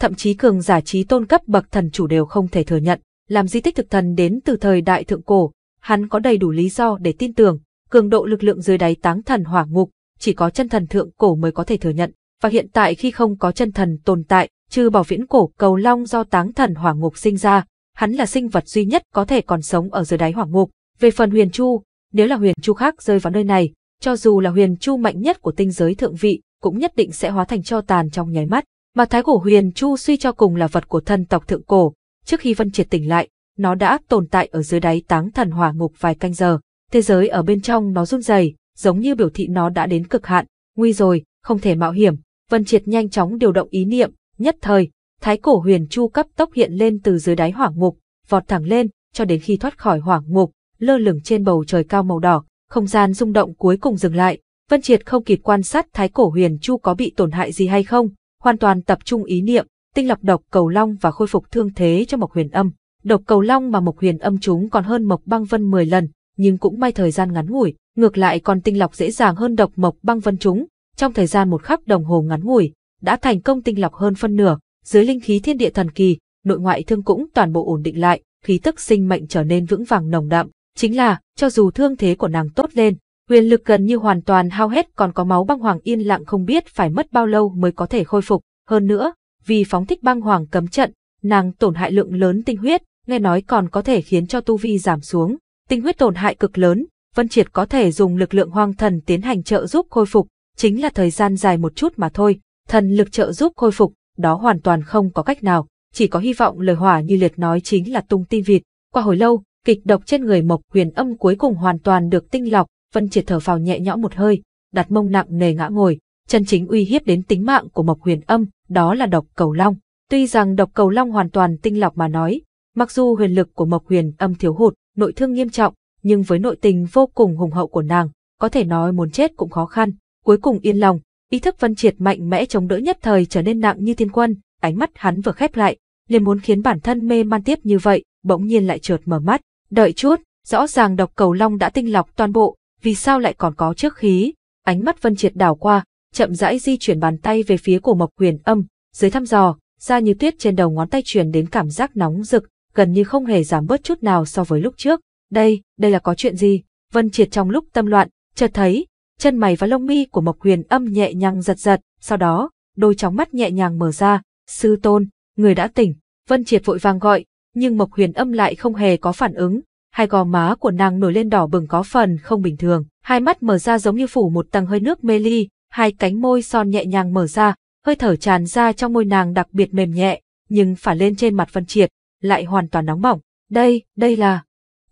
Thậm chí cường giả trí tôn cấp bậc thần chủ đều không thể thừa nhận, làm di tích thực thần đến từ thời đại thượng cổ, hắn có đầy đủ lý do để tin tưởng, cường độ lực lượng dưới đáy táng thần hỏa ngục, chỉ có chân thần thượng cổ mới có thể thừa nhận, và hiện tại khi không có chân thần tồn tại, trừ bảo viễn cổ cầu long do táng thần hỏa ngục sinh ra, hắn là sinh vật duy nhất có thể còn sống ở dưới đáy hỏa ngục. Về phần huyền chu, nếu là huyền chu khác rơi vào nơi này, cho dù là huyền chu mạnh nhất của tinh giới thượng vị, cũng nhất định sẽ hóa thành cho tàn trong nháy mắt. Mà thái cổ huyền chu suy cho cùng là vật của thân tộc thượng cổ, trước khi Vân Triệt tỉnh lại, nó đã tồn tại ở dưới đáy táng thần hỏa ngục vài canh giờ, thế giới ở bên trong nó run rẩy, giống như biểu thị nó đã đến cực hạn, nguy rồi, không thể mạo hiểm. Vân Triệt nhanh chóng điều động ý niệm, nhất thời, thái cổ huyền chu cấp tốc hiện lên từ dưới đáy hỏa ngục, vọt thẳng lên, cho đến khi thoát khỏi hỏa ngục, lơ lửng trên bầu trời cao màu đỏ, không gian rung động cuối cùng dừng lại, Vân Triệt không kịp quan sát thái cổ huyền chu có bị tổn hại gì hay không, hoàn toàn tập trung ý niệm, tinh lọc độc cầu long và khôi phục thương thế cho Mộc Huyền Âm. Độc cầu long mà Mộc Huyền Âm chúng còn hơn Mộc Băng Vân 10 lần, nhưng cũng may thời gian ngắn ngủi, ngược lại còn tinh lọc dễ dàng hơn độc Mộc Băng Vân chúng. Trong thời gian một khắc đồng hồ ngắn ngủi, đã thành công tinh lọc hơn phân nửa, dưới linh khí thiên địa thần kỳ, nội ngoại thương cũng toàn bộ ổn định lại, khí tức sinh mệnh trở nên vững vàng nồng đậm, Chính là, cho dù thương thế của nàng tốt lên, huyền lực gần như hoàn toàn hao hết còn có máu băng hoàng yên lặng không biết phải mất bao lâu mới có thể khôi phục. Hơn nữa, vì phóng thích băng hoàng cấm trận, nàng tổn hại lượng lớn tinh huyết, nghe nói còn có thể khiến cho tu vi giảm xuống. Tinh huyết tổn hại cực lớn, Vân Triệt có thể dùng lực lượng hoang thần tiến hành trợ giúp khôi phục, chính là thời gian dài một chút mà thôi. Thần lực trợ giúp khôi phục, đó hoàn toàn không có cách nào, chỉ có hy vọng lời hỏa như liệt nói chính là tung tin vịt. Qua hồi lâu, Kịch độc trên người Mộc Huyền Âm cuối cùng hoàn toàn được tinh lọc, Vân Triệt thở phào nhẹ nhõm một hơi, đặt mông nặng nề ngã ngồi, chân chính uy hiếp đến tính mạng của Mộc Huyền Âm, đó là độc cầu long. Tuy rằng độc cầu long hoàn toàn tinh lọc mà nói, mặc dù huyền lực của Mộc Huyền Âm thiếu hụt, nội thương nghiêm trọng, nhưng với nội tình vô cùng hùng hậu của nàng, có thể nói muốn chết cũng khó khăn. Cuối cùng yên lòng, ý thức Vân Triệt mạnh mẽ chống đỡ nhất thời trở nên nặng như thiên quân, ánh mắt hắn vừa khép lại, liền muốn khiến bản thân mê man tiếp như vậy, bỗng nhiên lại trượt mở mắt, Đợi chút, rõ ràng độc cầu long đã tinh lọc toàn bộ, vì sao lại còn có trước khí? Ánh mắt Vân Triệt đảo qua, chậm rãi di chuyển bàn tay về phía cổ Mộc Huyền Âm, dưới thăm dò, da như tuyết trên đầu ngón tay truyền đến cảm giác nóng rực, gần như không hề giảm bớt chút nào so với lúc trước. Đây, đây là có chuyện gì? Vân Triệt trong lúc tâm loạn, chợt thấy chân mày và lông mi của Mộc Huyền Âm nhẹ nhàng giật giật, sau đó, đôi tròng mắt nhẹ nhàng mở ra, "Sư tôn, người đã tỉnh." Vân Triệt vội vàng gọi, nhưng Mộc Huyền Âm lại không hề có phản ứng, hai gò má của nàng nổi lên đỏ bừng có phần không bình thường, hai mắt mở ra giống như phủ một tầng hơi nước mê ly, hai cánh môi son nhẹ nhàng mở ra, hơi thở tràn ra trong môi nàng đặc biệt mềm nhẹ, nhưng phả lên trên mặt Vân Triệt, lại hoàn toàn nóng bỏng. Đây, đây là...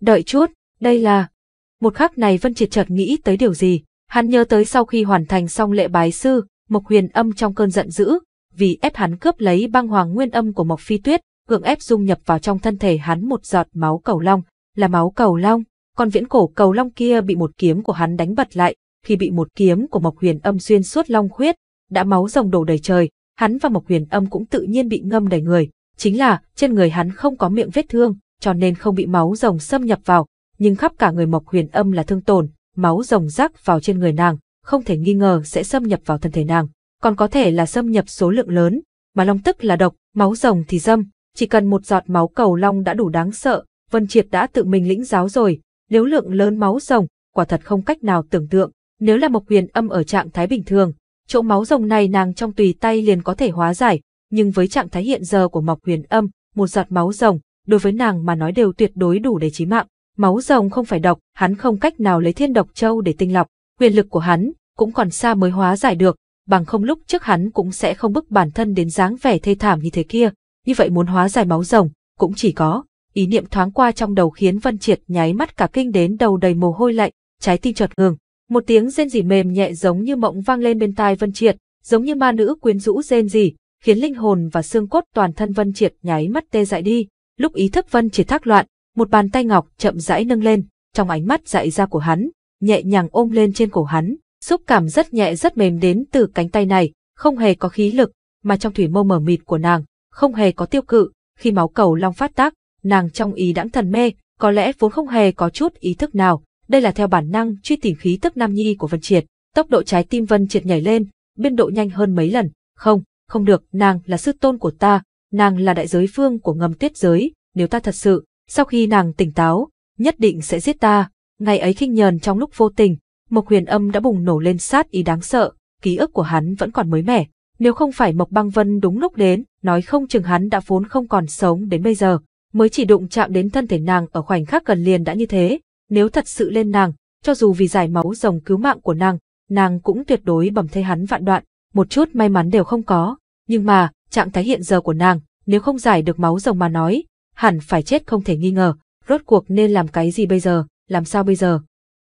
Đợi chút, đây là... Một khắc này Vân Triệt chợt nghĩ tới điều gì, hắn nhớ tới sau khi hoàn thành xong lễ bái sư, Mộc Huyền Âm trong cơn giận dữ, vì ép hắn cướp lấy băng hoàng nguyên âm của Mộc Phi Tuyết, gượng ép dung nhập vào trong thân thể hắn một giọt máu cầu long, là máu cầu long, còn viễn cổ cầu long kia bị một kiếm của hắn đánh bật lại, khi bị một kiếm của Mộc Huyền Âm xuyên suốt long khuyết, đã máu rồng đổ đầy trời, hắn và Mộc Huyền Âm cũng tự nhiên bị ngâm đầy người, chính là trên người hắn không có miệng vết thương, cho nên không bị máu rồng xâm nhập vào, nhưng khắp cả người Mộc Huyền Âm là thương tổn, máu rồng rắc vào trên người nàng, không thể nghi ngờ sẽ xâm nhập vào thân thể nàng, còn có thể là xâm nhập số lượng lớn, mà long tức là độc, máu rồng thì dâm, chỉ cần một giọt máu cầu long đã đủ đáng sợ, Vân Triệt đã tự mình lĩnh giáo rồi, nếu lượng lớn máu rồng, quả thật không cách nào tưởng tượng, nếu là Mộc Huyền Âm ở trạng thái bình thường, chỗ máu rồng này nàng trong tùy tay liền có thể hóa giải, nhưng với trạng thái hiện giờ của Mộc Huyền Âm, một giọt máu rồng, đối với nàng mà nói đều tuyệt đối đủ để chí mạng. Máu rồng không phải độc, hắn không cách nào lấy thiên độc châu để tinh lọc, quyền lực của hắn cũng còn xa mới hóa giải được, bằng không lúc trước hắn cũng sẽ không bức bản thân đến dáng vẻ thê thảm như thế kia như vậy muốn hóa giải máu rồng, cũng chỉ có. Ý niệm thoáng qua trong đầu khiến vân Triệt nháy mắt cả kinh đến đầu đầy mồ hôi lạnh, trái tim chợt ngừng. Một tiếng rên rỉ mềm nhẹ giống như mộng vang lên bên tai Vân Triệt, giống như ma nữ quyến rũ rên rỉ, khiến linh hồn và xương cốt toàn thân Vân Triệt nháy mắt tê dại đi. Lúc ý thức Vân Triệt thác loạn, một bàn tay ngọc chậm rãi nâng lên, trong ánh mắt dại ra của hắn, nhẹ nhàng ôm lên trên cổ hắn, xúc cảm rất nhẹ rất mềm đến từ cánh tay này, không hề có khí lực, mà trong thủy mâu mờ mịt của nàng, không hề có tiêu cự, khi máu cầu long phát tác, nàng trong ý đãng thần mê, có lẽ vốn không hề có chút ý thức nào, đây là theo bản năng truy tìm khí tức nam nhi của Vân Triệt, tốc độ trái tim Vân Triệt nhảy lên, biên độ nhanh hơn mấy lần, không, không được, nàng là sư tôn của ta, nàng là đại giới phương của ngầm Tuyết giới, nếu ta thật sự, sau khi nàng tỉnh táo, nhất định sẽ giết ta, ngày ấy khinh nhờn trong lúc vô tình, Mộc Huyền Âm đã bùng nổ lên sát ý đáng sợ, ký ức của hắn vẫn còn mới mẻ, nếu không phải Mộc Băng Vân đúng lúc đến, nói không chừng hắn đã vốn không còn sống đến bây giờ, mới chỉ đụng chạm đến thân thể nàng ở khoảnh khắc gần liền đã như thế, nếu thật sự lên nàng, cho dù vì giải máu rồng cứu mạng của nàng, nàng cũng tuyệt đối bầm thay hắn vạn đoạn, một chút may mắn đều không có, nhưng mà, trạng thái hiện giờ của nàng, nếu không giải được máu rồng mà nói, hẳn phải chết không thể nghi ngờ, rốt cuộc nên làm cái gì bây giờ, làm sao bây giờ.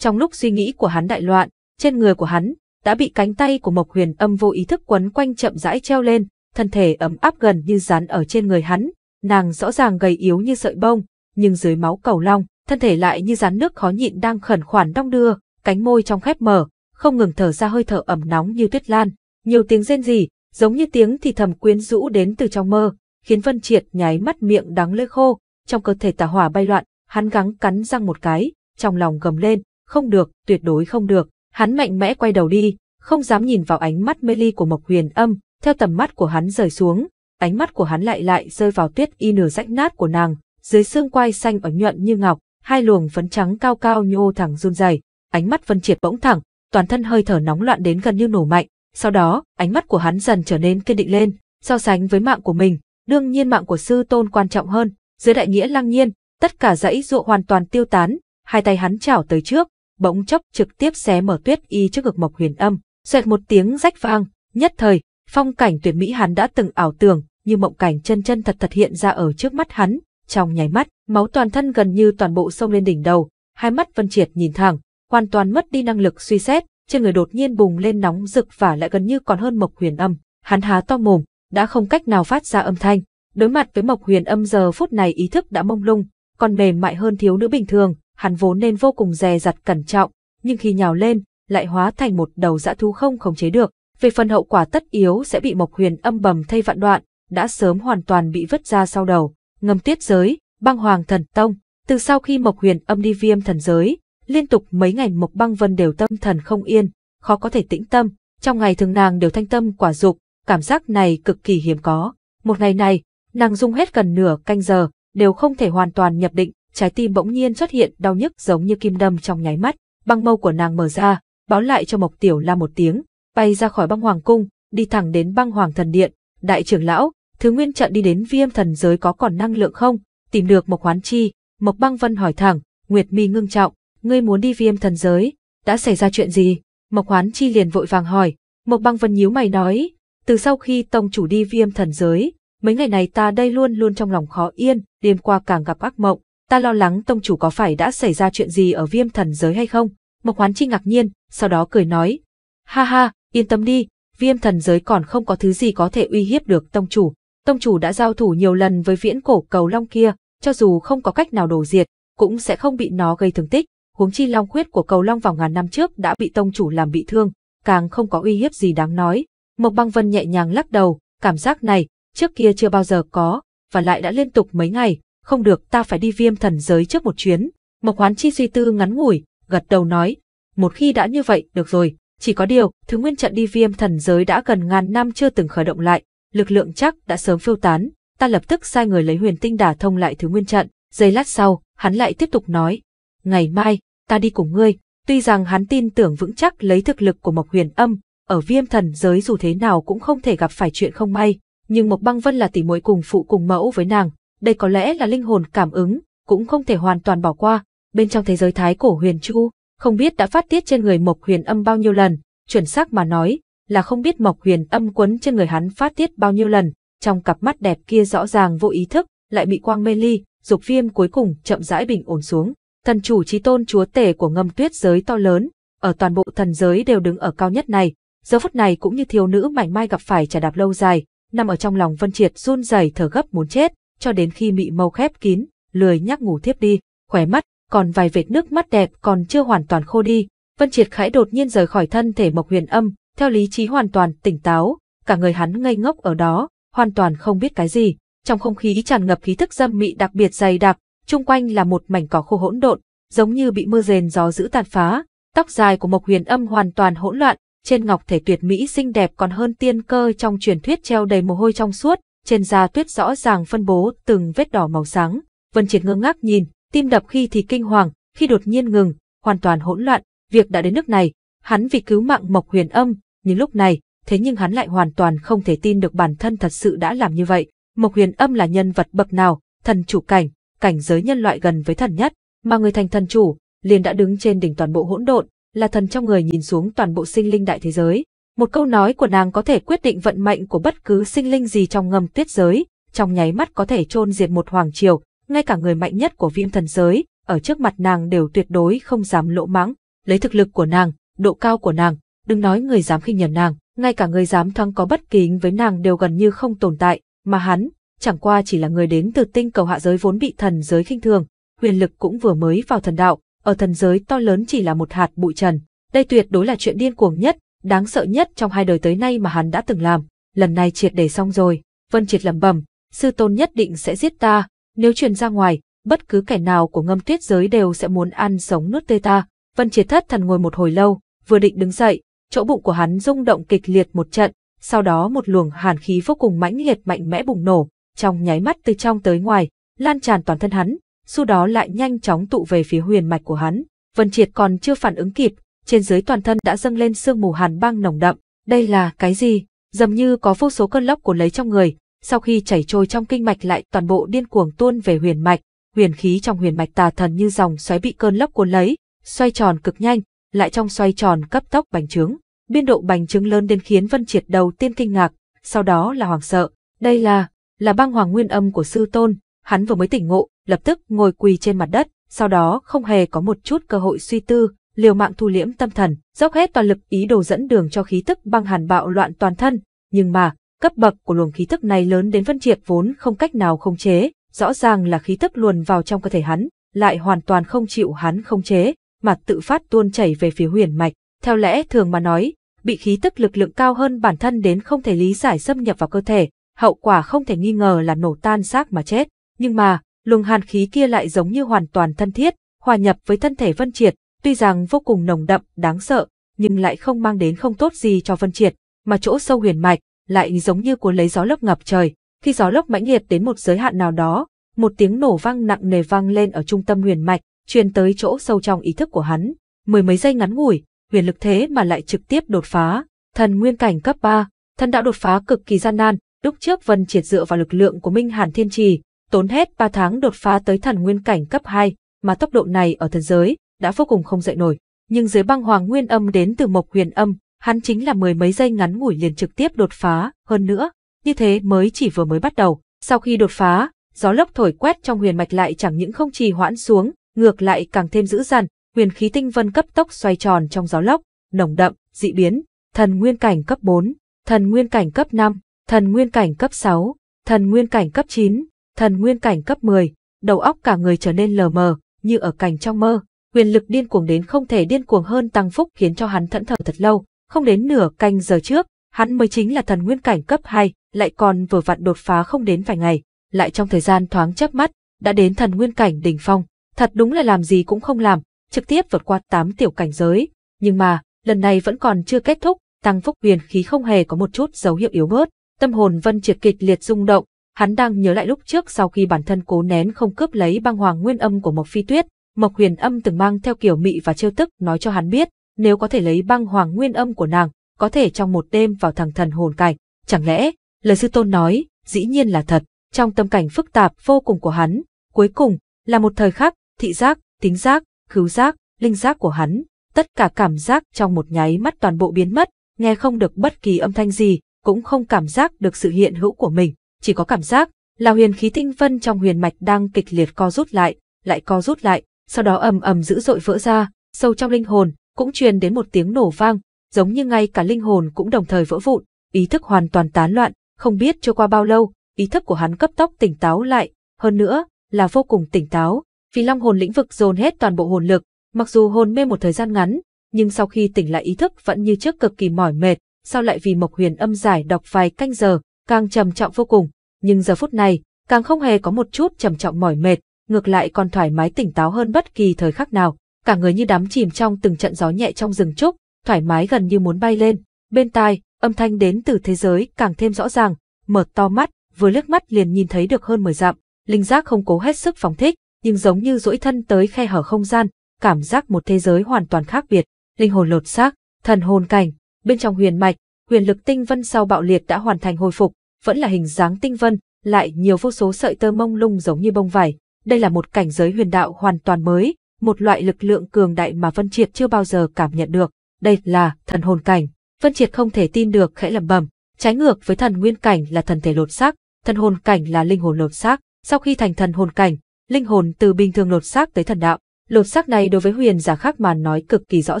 Trong lúc suy nghĩ của hắn đại loạn, trên người của hắn, đã bị cánh tay của Mộc Huyền Âm vô ý thức quấn quanh chậm rãi treo lên, thân thể ấm áp gần như dán ở trên người hắn, nàng rõ ràng gầy yếu như sợi bông, nhưng dưới máu cầu long, thân thể lại như dán nước khó nhịn đang khẩn khoản đong đưa, cánh môi trong khép mở, không ngừng thở ra hơi thở ẩm nóng như tuyết lan, nhiều tiếng rên rỉ, giống như tiếng thì thầm quyến rũ đến từ trong mơ, khiến Vân Triệt nháy mắt miệng đắng lưỡi khô, trong cơ thể tà hỏa bay loạn, hắn gắng cắn răng một cái, trong lòng gầm lên, không được, tuyệt đối không được. Hắn mạnh mẽ quay đầu đi, không dám nhìn vào ánh mắt mê ly của Mộc Huyền Âm, theo tầm mắt của hắn rời xuống, ánh mắt của hắn lại lại rơi vào tuyết y nửa rách nát của nàng, dưới xương quai xanh ở nhuận như ngọc, hai luồng phấn trắng cao cao nhô thẳng run rẩy, ánh mắt Vân Triệt bỗng thẳng, toàn thân hơi thở nóng loạn đến gần như nổ mạnh, sau đó, ánh mắt của hắn dần trở nên kiên định lên, so sánh với mạng của mình, đương nhiên mạng của sư tôn quan trọng hơn, dưới đại nghĩa lăng nhiên, tất cả dãy dụ hoàn toàn tiêu tán, hai tay hắn chảo tới trước, bỗng chốc trực tiếp xé mở tuyết y trước ngực Mộc Huyền Âm, xoẹt một tiếng rách vang, nhất thời, phong cảnh tuyệt mỹ hắn đã từng ảo tưởng, như mộng cảnh chân chân thật thật hiện ra ở trước mắt hắn, trong nháy mắt, máu toàn thân gần như toàn bộ xông lên đỉnh đầu, hai mắt Vân Triệt nhìn thẳng, hoàn toàn mất đi năng lực suy xét, trên người đột nhiên bùng lên nóng rực và lại gần như còn hơn Mộc Huyền Âm, hắn há to mồm, đã không cách nào phát ra âm thanh. Đối mặt với Mộc Huyền Âm giờ phút này ý thức đã mông lung, còn mềm mại hơn thiếu nữ bình thường, hắn vốn nên vô cùng dè dặt cẩn trọng, nhưng khi nhào lên, lại hóa thành một đầu dã thú không khống chế được. Về phần hậu quả tất yếu sẽ bị Mộc Huyền âm bầm thay vạn đoạn, đã sớm hoàn toàn bị vứt ra sau đầu. Ngầm tiết giới, băng hoàng thần tông, từ sau khi Mộc Huyền âm đi viêm thần giới, liên tục mấy ngày Mộc Băng Vân đều tâm thần không yên, khó có thể tĩnh tâm, trong ngày thường nàng đều thanh tâm quả dục, cảm giác này cực kỳ hiếm có. Một ngày này, nàng dùng hết gần nửa canh giờ, đều không thể hoàn toàn nhập định, trái tim bỗng nhiên xuất hiện đau nhức giống như kim đâm trong nháy mắt, băng mâu của nàng mở ra, báo lại cho Mộc Tiểu La một tiếng, bay ra khỏi băng hoàng cung, đi thẳng đến băng hoàng thần điện, đại trưởng lão, thứ nguyên trận đi đến viêm thần giới có còn năng lượng không, tìm được Mộc Hoán Chi, Mộc Băng Vân hỏi thẳng, Nguyệt Mi ngưng trọng, ngươi muốn đi viêm thần giới, đã xảy ra chuyện gì? Mộc Hoán Chi liền vội vàng hỏi, Mộc Băng Vân nhíu mày nói, từ sau khi tông chủ đi viêm thần giới, mấy ngày này ta đây luôn luôn trong lòng khó yên, đêm qua càng gặp ác mộng, ta lo lắng tông chủ có phải đã xảy ra chuyện gì ở viêm thần giới hay không? Mộc Hoán Chi ngạc nhiên, sau đó cười nói. Ha ha, yên tâm đi, viêm thần giới còn không có thứ gì có thể uy hiếp được tông chủ. Tông chủ đã giao thủ nhiều lần với viễn cổ cầu long kia, cho dù không có cách nào đổ diệt, cũng sẽ không bị nó gây thương tích. Huống chi long khuyết của cầu long vào ngàn năm trước đã bị tông chủ làm bị thương, càng không có uy hiếp gì đáng nói. Mộc băng vân nhẹ nhàng lắc đầu, cảm giác này, trước kia chưa bao giờ có, và lại đã liên tục mấy ngày, không được ta phải đi viêm thần giới trước một chuyến. Mộc Hoán Chi suy tư ngắn ngủi, gật đầu nói, một khi đã như vậy, được rồi, chỉ có điều, thứ nguyên trận đi viêm thần giới đã gần ngàn năm chưa từng khởi động lại, lực lượng chắc đã sớm phiêu tán, ta lập tức sai người lấy huyền tinh đả thông lại thứ nguyên trận, giây lát sau, hắn lại tiếp tục nói, ngày mai, ta đi cùng ngươi, tuy rằng hắn tin tưởng vững chắc lấy thực lực của Mộc Huyền Âm, ở viêm thần giới dù thế nào cũng không thể gặp phải chuyện không may, nhưng Mộc Băng Vân là tỷ muội cùng phụ cùng mẫu với nàng, đây có lẽ là linh hồn cảm ứng, cũng không thể hoàn toàn bỏ qua. Bên trong thế giới thái cổ huyền chu, không biết đã phát tiết trên người Mộc Huyền Âm bao nhiêu lần, chuẩn xác mà nói, là không biết Mộc Huyền Âm quấn trên người hắn phát tiết bao nhiêu lần, trong cặp mắt đẹp kia rõ ràng vô ý thức, lại bị quang mê ly, dục viêm cuối cùng chậm rãi bình ổn xuống. Thần chủ trí tôn chúa tể của ngâm tuyết giới to lớn, ở toàn bộ thần giới đều đứng ở cao nhất này, giờ phút này cũng như thiếu nữ mảnh mai gặp phải trả đạp lâu dài, nằm ở trong lòng Vân Triệt run rẩy thở gấp muốn chết, cho đến khi mị màu khép kín, lười nhắc ngủ thiếp đi, khỏe mắt, còn vài vệt nước mắt đẹp còn chưa hoàn toàn khô đi. Vân Triệt Khải đột nhiên rời khỏi thân thể Mộc Huyền Âm, theo lý trí hoàn toàn tỉnh táo, cả người hắn ngây ngốc ở đó, hoàn toàn không biết cái gì. Trong không khí tràn ngập khí thức dâm mị đặc biệt dày đặc, chung quanh là một mảnh cỏ khô hỗn độn, giống như bị mưa rền gió dữ tàn phá. Tóc dài của Mộc Huyền Âm hoàn toàn hỗn loạn, trên ngọc thể tuyệt mỹ xinh đẹp còn hơn tiên cơ trong truyền thuyết treo đầy mồ hôi trong suốt, trên da tuyết rõ ràng phân bố từng vết đỏ màu sáng. Vân Triệt ngơ ngác nhìn, tim đập khi thì kinh hoàng, khi đột nhiên ngừng, hoàn toàn hỗn loạn, việc đã đến nước này, hắn vì cứu mạng Mộc Huyền Âm, nhưng lúc này, thế nhưng hắn lại hoàn toàn không thể tin được bản thân thật sự đã làm như vậy. Mộc Huyền Âm là nhân vật bậc nào, thần chủ cảnh, cảnh giới nhân loại gần với thần nhất, mà người thành thần chủ, liền đã đứng trên đỉnh toàn bộ hỗn độn, là thần trong người nhìn xuống toàn bộ sinh linh đại thế giới, một câu nói của nàng có thể quyết định vận mệnh của bất cứ sinh linh gì trong ngầm tuyết giới, trong nháy mắt có thể chôn diệt một hoàng triều, ngay cả người mạnh nhất của viêm thần giới, ở trước mặt nàng đều tuyệt đối không dám lỗ mãng, lấy thực lực của nàng, độ cao của nàng, đừng nói người dám khi nhờn nàng, ngay cả người dám thoáng có bất kính với nàng đều gần như không tồn tại, mà hắn, chẳng qua chỉ là người đến từ tinh cầu hạ giới vốn bị thần giới khinh thường, huyền lực cũng vừa mới vào thần đạo, ở thần giới to lớn chỉ là một hạt bụi trần. Đây tuyệt đối là chuyện điên cuồng nhất, đáng sợ nhất trong hai đời tới nay mà hắn đã từng làm, lần này triệt để xong rồi, Vân Triệt lẩm bẩm, sư tôn nhất định sẽ giết ta, nếu truyền ra ngoài, bất cứ kẻ nào của ngâm tuyết giới đều sẽ muốn ăn sống nuốt tê ta. Vân Triệt thất thần ngồi một hồi lâu, vừa định đứng dậy, chỗ bụng của hắn rung động kịch liệt một trận, sau đó một luồng hàn khí vô cùng mãnh liệt mạnh mẽ bùng nổ, trong nháy mắt từ trong tới ngoài, lan tràn toàn thân hắn, sau đó lại nhanh chóng tụ về phía huyền mạch của hắn. Vân Triệt còn chưa phản ứng kịp, trên dưới toàn thân đã dâng lên sương mù hàn băng nồng đậm. Đây là cái gì? Dầm như có vô số cơn lốc cuốn lấy trong người, sau khi chảy trôi trong kinh mạch lại toàn bộ điên cuồng tuôn về huyền mạch, huyền khí trong huyền mạch tà thần như dòng xoáy bị cơn lốc cuốn lấy, xoay tròn cực nhanh, lại trong xoay tròn cấp tốc bành trướng. Biên độ bành trướng lớn đến khiến Vân Triệt đầu tiên kinh ngạc, sau đó là hoàng sợ. Đây là, là băng hoàng nguyên âm của sư tôn, hắn vừa mới tỉnh ngộ, lập tức ngồi quỳ trên mặt đất, sau đó không hề có một chút cơ hội suy tư, liều mạng thu liễm tâm thần, dốc hết toàn lực ý đồ dẫn đường cho khí tức băng hàn bạo loạn toàn thân, nhưng mà, cấp bậc của luồng khí tức này lớn đến phân triệt vốn không cách nào không chế, rõ ràng là khí tức luồn vào trong cơ thể hắn, lại hoàn toàn không chịu hắn không chế, mà tự phát tuôn chảy về phía huyền mạch. Theo lẽ thường mà nói, bị khí tức lực lượng cao hơn bản thân đến không thể lý giải xâm nhập vào cơ thể, hậu quả không thể nghi ngờ là nổ tan xác mà chết, nhưng mà, luồng hàn khí kia lại giống như hoàn toàn thân thiết, hòa nhập với thân thể Vân Triệt, tuy rằng vô cùng nồng đậm, đáng sợ, nhưng lại không mang đến không tốt gì cho Vân Triệt, mà chỗ sâu huyền mạch lại giống như cuốn lấy gió lốc ngập trời. Khi gió lốc mãnh liệt đến một giới hạn nào đó, một tiếng nổ vang nặng nề vang lên ở trung tâm huyền mạch, truyền tới chỗ sâu trong ý thức của hắn. Mười mấy giây ngắn ngủi, huyền lực thế mà lại trực tiếp đột phá, thần nguyên cảnh cấp 3, thần đạo đột phá cực kỳ gian nan, lúc trước Vân Triệt dựa vào lực lượng của Minh Hàn Thiên Trì, tốn hết 3 tháng đột phá tới thần nguyên cảnh cấp 2, mà tốc độ này ở thần giới đã vô cùng không dậy nổi. Nhưng dưới băng hoàng nguyên âm đến từ mộc huyền âm, hắn chính là mười mấy giây ngắn ngủi liền trực tiếp đột phá, hơn nữa, như thế mới chỉ vừa mới bắt đầu. Sau khi đột phá, gió lốc thổi quét trong huyền mạch lại chẳng những không trì hoãn xuống, ngược lại càng thêm dữ dằn, huyền khí tinh vân cấp tốc xoay tròn trong gió lốc, nồng đậm, dị biến, thần nguyên cảnh cấp 4, thần nguyên cảnh cấp 5, thần nguyên cảnh cấp 6, thần nguyên cảnh cấp 9, thần nguyên cảnh cấp 10, đầu óc cả người trở nên lờ mờ, như ở cảnh trong mơ, quyền lực điên cuồng đến không thể điên cuồng hơn tăng phúc khiến cho hắn thẫn thờ thật lâu, không đến nửa canh giờ trước, hắn mới chính là thần nguyên cảnh cấp 2, lại còn vừa vặn đột phá không đến vài ngày, lại trong thời gian thoáng chớp mắt, đã đến thần nguyên cảnh đỉnh phong, thật đúng là làm gì cũng không làm, trực tiếp vượt qua tám tiểu cảnh giới, nhưng mà, lần này vẫn còn chưa kết thúc, tăng phúc huyền khí không hề có một chút dấu hiệu yếu bớt, tâm hồn Vân Triệt kịch liệt rung động, hắn đang nhớ lại lúc trước sau khi bản thân cố nén không cướp lấy băng hoàng nguyên âm của Mộc Phi Tuyết, Mộc Huyền Âm từng mang theo kiểu mị và trêu tức nói cho hắn biết, nếu có thể lấy băng hoàng nguyên âm của nàng, có thể trong một đêm vào thằng thần hồn cảnh. Chẳng lẽ, lời sư tôn nói, dĩ nhiên là thật, trong tâm cảnh phức tạp vô cùng của hắn, cuối cùng, là một thời khắc, thị giác, tính giác, khứu giác, linh giác của hắn, tất cả cảm giác trong một nháy mắt toàn bộ biến mất, nghe không được bất kỳ âm thanh gì, cũng không cảm giác được sự hiện hữu của mình, chỉ có cảm giác là huyền khí tinh vân trong huyền mạch đang kịch liệt co rút lại, lại co rút lại, sau đó ầm ầm dữ dội vỡ ra, sâu trong linh hồn, cũng truyền đến một tiếng nổ vang, giống như ngay cả linh hồn cũng đồng thời vỡ vụn, ý thức hoàn toàn tán loạn, không biết trôi qua bao lâu, ý thức của hắn cấp tốc tỉnh táo lại, hơn nữa, là vô cùng tỉnh táo, vì long hồn lĩnh vực dồn hết toàn bộ hồn lực, mặc dù hồn mê một thời gian ngắn, nhưng sau khi tỉnh lại ý thức vẫn như trước cực kỳ mỏi mệt, sau lại vì Mộc Huyền âm giải đọc vài canh giờ, càng trầm trọng vô cùng, nhưng giờ phút này, càng không hề có một chút trầm trọng mỏi mệt, ngược lại còn thoải mái tỉnh táo hơn bất kỳ thời khắc nào, cả người như đắm chìm trong từng trận gió nhẹ trong rừng trúc, thoải mái gần như muốn bay lên. Bên tai, âm thanh đến từ thế giới càng thêm rõ ràng, mở to mắt, vừa liếc mắt liền nhìn thấy được hơn mười dặm, linh giác không cố hết sức phóng thích, nhưng giống như duỗi thân tới khe hở không gian, cảm giác một thế giới hoàn toàn khác biệt, linh hồn lột xác, thần hồn cảnh, bên trong huyền mạch, huyền lực tinh vân sau bạo liệt đã hoàn thành hồi phục, vẫn là hình dáng tinh vân, lại nhiều vô số sợi tơ mông lung giống như bông vải, đây là một cảnh giới huyền đạo hoàn toàn mới, một loại lực lượng cường đại mà Vân Triệt chưa bao giờ cảm nhận được. Đây là thần hồn cảnh. Vân Triệt không thể tin được khẽ lẩm bẩm, trái ngược với thần nguyên cảnh là thần thể lột xác, thần hồn cảnh là linh hồn lột xác, sau khi thành thần hồn cảnh, linh hồn từ bình thường lột xác tới thần đạo. Lột xác này đối với huyền giả khác mà nói cực kỳ rõ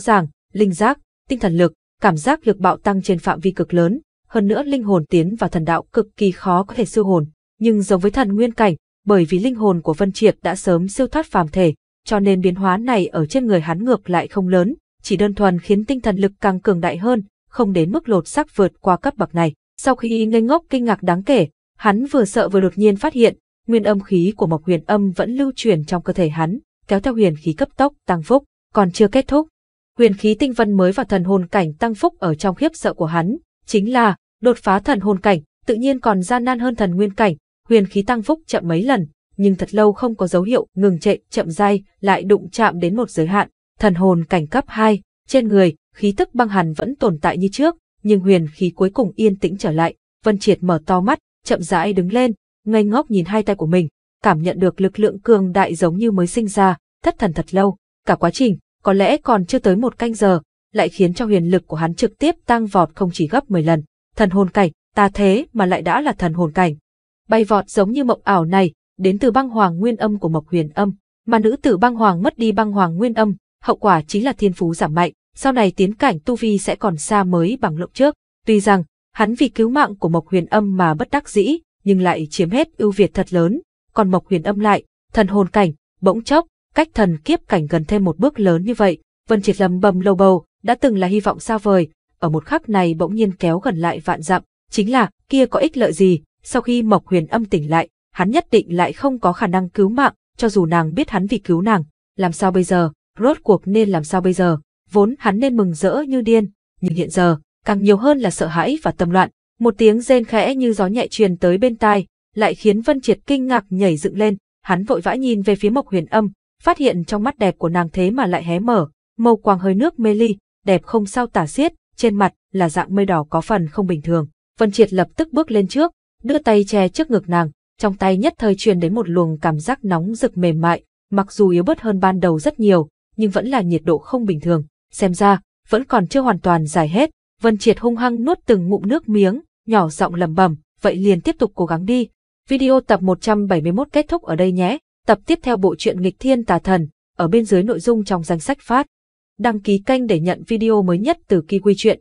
ràng, linh giác, tinh thần lực, cảm giác lực bạo tăng trên phạm vi cực lớn, hơn nữa linh hồn tiến vào thần đạo cực kỳ khó có thể siêu hồn, nhưng giống với thần nguyên cảnh, bởi vì linh hồn của Vân Triệt đã sớm siêu thoát phàm thể, cho nên biến hóa này ở trên người hắn ngược lại không lớn, chỉ đơn thuần khiến tinh thần lực càng cường đại hơn, không đến mức lột xác vượt qua cấp bậc này. Sau khi ngây ngốc kinh ngạc đáng kể, hắn vừa sợ vừa đột nhiên phát hiện, nguyên âm khí của Mộc Huyền Âm vẫn lưu chuyển trong cơ thể hắn, kéo theo huyền khí cấp tốc tăng phúc, còn chưa kết thúc. Huyền khí tinh vân mới và thần hồn cảnh tăng phúc ở trong khiếp sợ của hắn, chính là đột phá thần hồn cảnh, tự nhiên còn gian nan hơn thần nguyên cảnh, huyền khí tăng phúc chậm mấy lần, nhưng thật lâu không có dấu hiệu ngừng trệ, chậm dai, lại đụng chạm đến một giới hạn, thần hồn cảnh cấp 2, trên người, khí tức băng hàn vẫn tồn tại như trước, nhưng huyền khí cuối cùng yên tĩnh trở lại, Vân Triệt mở to mắt, chậm rãi đứng lên, ngây ngốc nhìn hai tay của mình, cảm nhận được lực lượng cường đại giống như mới sinh ra, thất thần thật lâu, cả quá trình, có lẽ còn chưa tới một canh giờ, lại khiến cho huyền lực của hắn trực tiếp tăng vọt không chỉ gấp 10 lần, thần hồn cảnh, ta thế mà lại đã là thần hồn cảnh, bay vọt giống như mộng ảo này, đến từ băng hoàng nguyên âm của Mộc Huyền Âm, mà nữ tử băng hoàng mất đi băng hoàng nguyên âm, hậu quả chính là thiên phú giảm mạnh, sau này tiến cảnh tu vi sẽ còn xa mới bằng lộng trước. Tuy rằng, hắn vì cứu mạng của Mộc Huyền Âm mà bất đắc dĩ, nhưng lại chiếm hết ưu việt thật lớn, còn Mộc Huyền Âm lại, thần hồn cảnh, bỗng chốc, cách thần kiếp cảnh gần thêm một bước lớn như vậy, Vân Triệt lầm bầm lâu bầu, đã từng là hy vọng xa vời, ở một khắc này bỗng nhiên kéo gần lại vạn dặm, chính là kia có ích lợi gì, sau khi Mộc Huyền Âm tỉnh lại, hắn nhất định lại không có khả năng cứu mạng, cho dù nàng biết hắn vì cứu nàng, làm sao bây giờ, rốt cuộc nên làm sao bây giờ, vốn hắn nên mừng rỡ như điên, nhưng hiện giờ, càng nhiều hơn là sợ hãi và tâm loạn, một tiếng rên khẽ như gió nhẹ truyền tới bên tai, lại khiến Vân Triệt kinh ngạc nhảy dựng lên, hắn vội vã nhìn về phía Mộc Huyền Âm, phát hiện trong mắt đẹp của nàng thế mà lại hé mở, màu quang hơi nước mê ly, đẹp không sao tả xiết, trên mặt là dạng mây đỏ có phần không bình thường. Vân Triệt lập tức bước lên trước, đưa tay che trước ngực nàng, trong tay nhất thời truyền đến một luồng cảm giác nóng rực mềm mại, mặc dù yếu bớt hơn ban đầu rất nhiều, nhưng vẫn là nhiệt độ không bình thường, xem ra, vẫn còn chưa hoàn toàn giải hết, Vân Triệt hung hăng nuốt từng ngụm nước miếng, nhỏ giọng lẩm bẩm, vậy liền tiếp tục cố gắng đi. Video tập 171 kết thúc ở đây nhé, tập tiếp theo bộ truyện nghịch thiên tà thần, ở bên dưới nội dung trong danh sách phát. Đăng ký kênh để nhận video mới nhất từ Kiwi Truyện.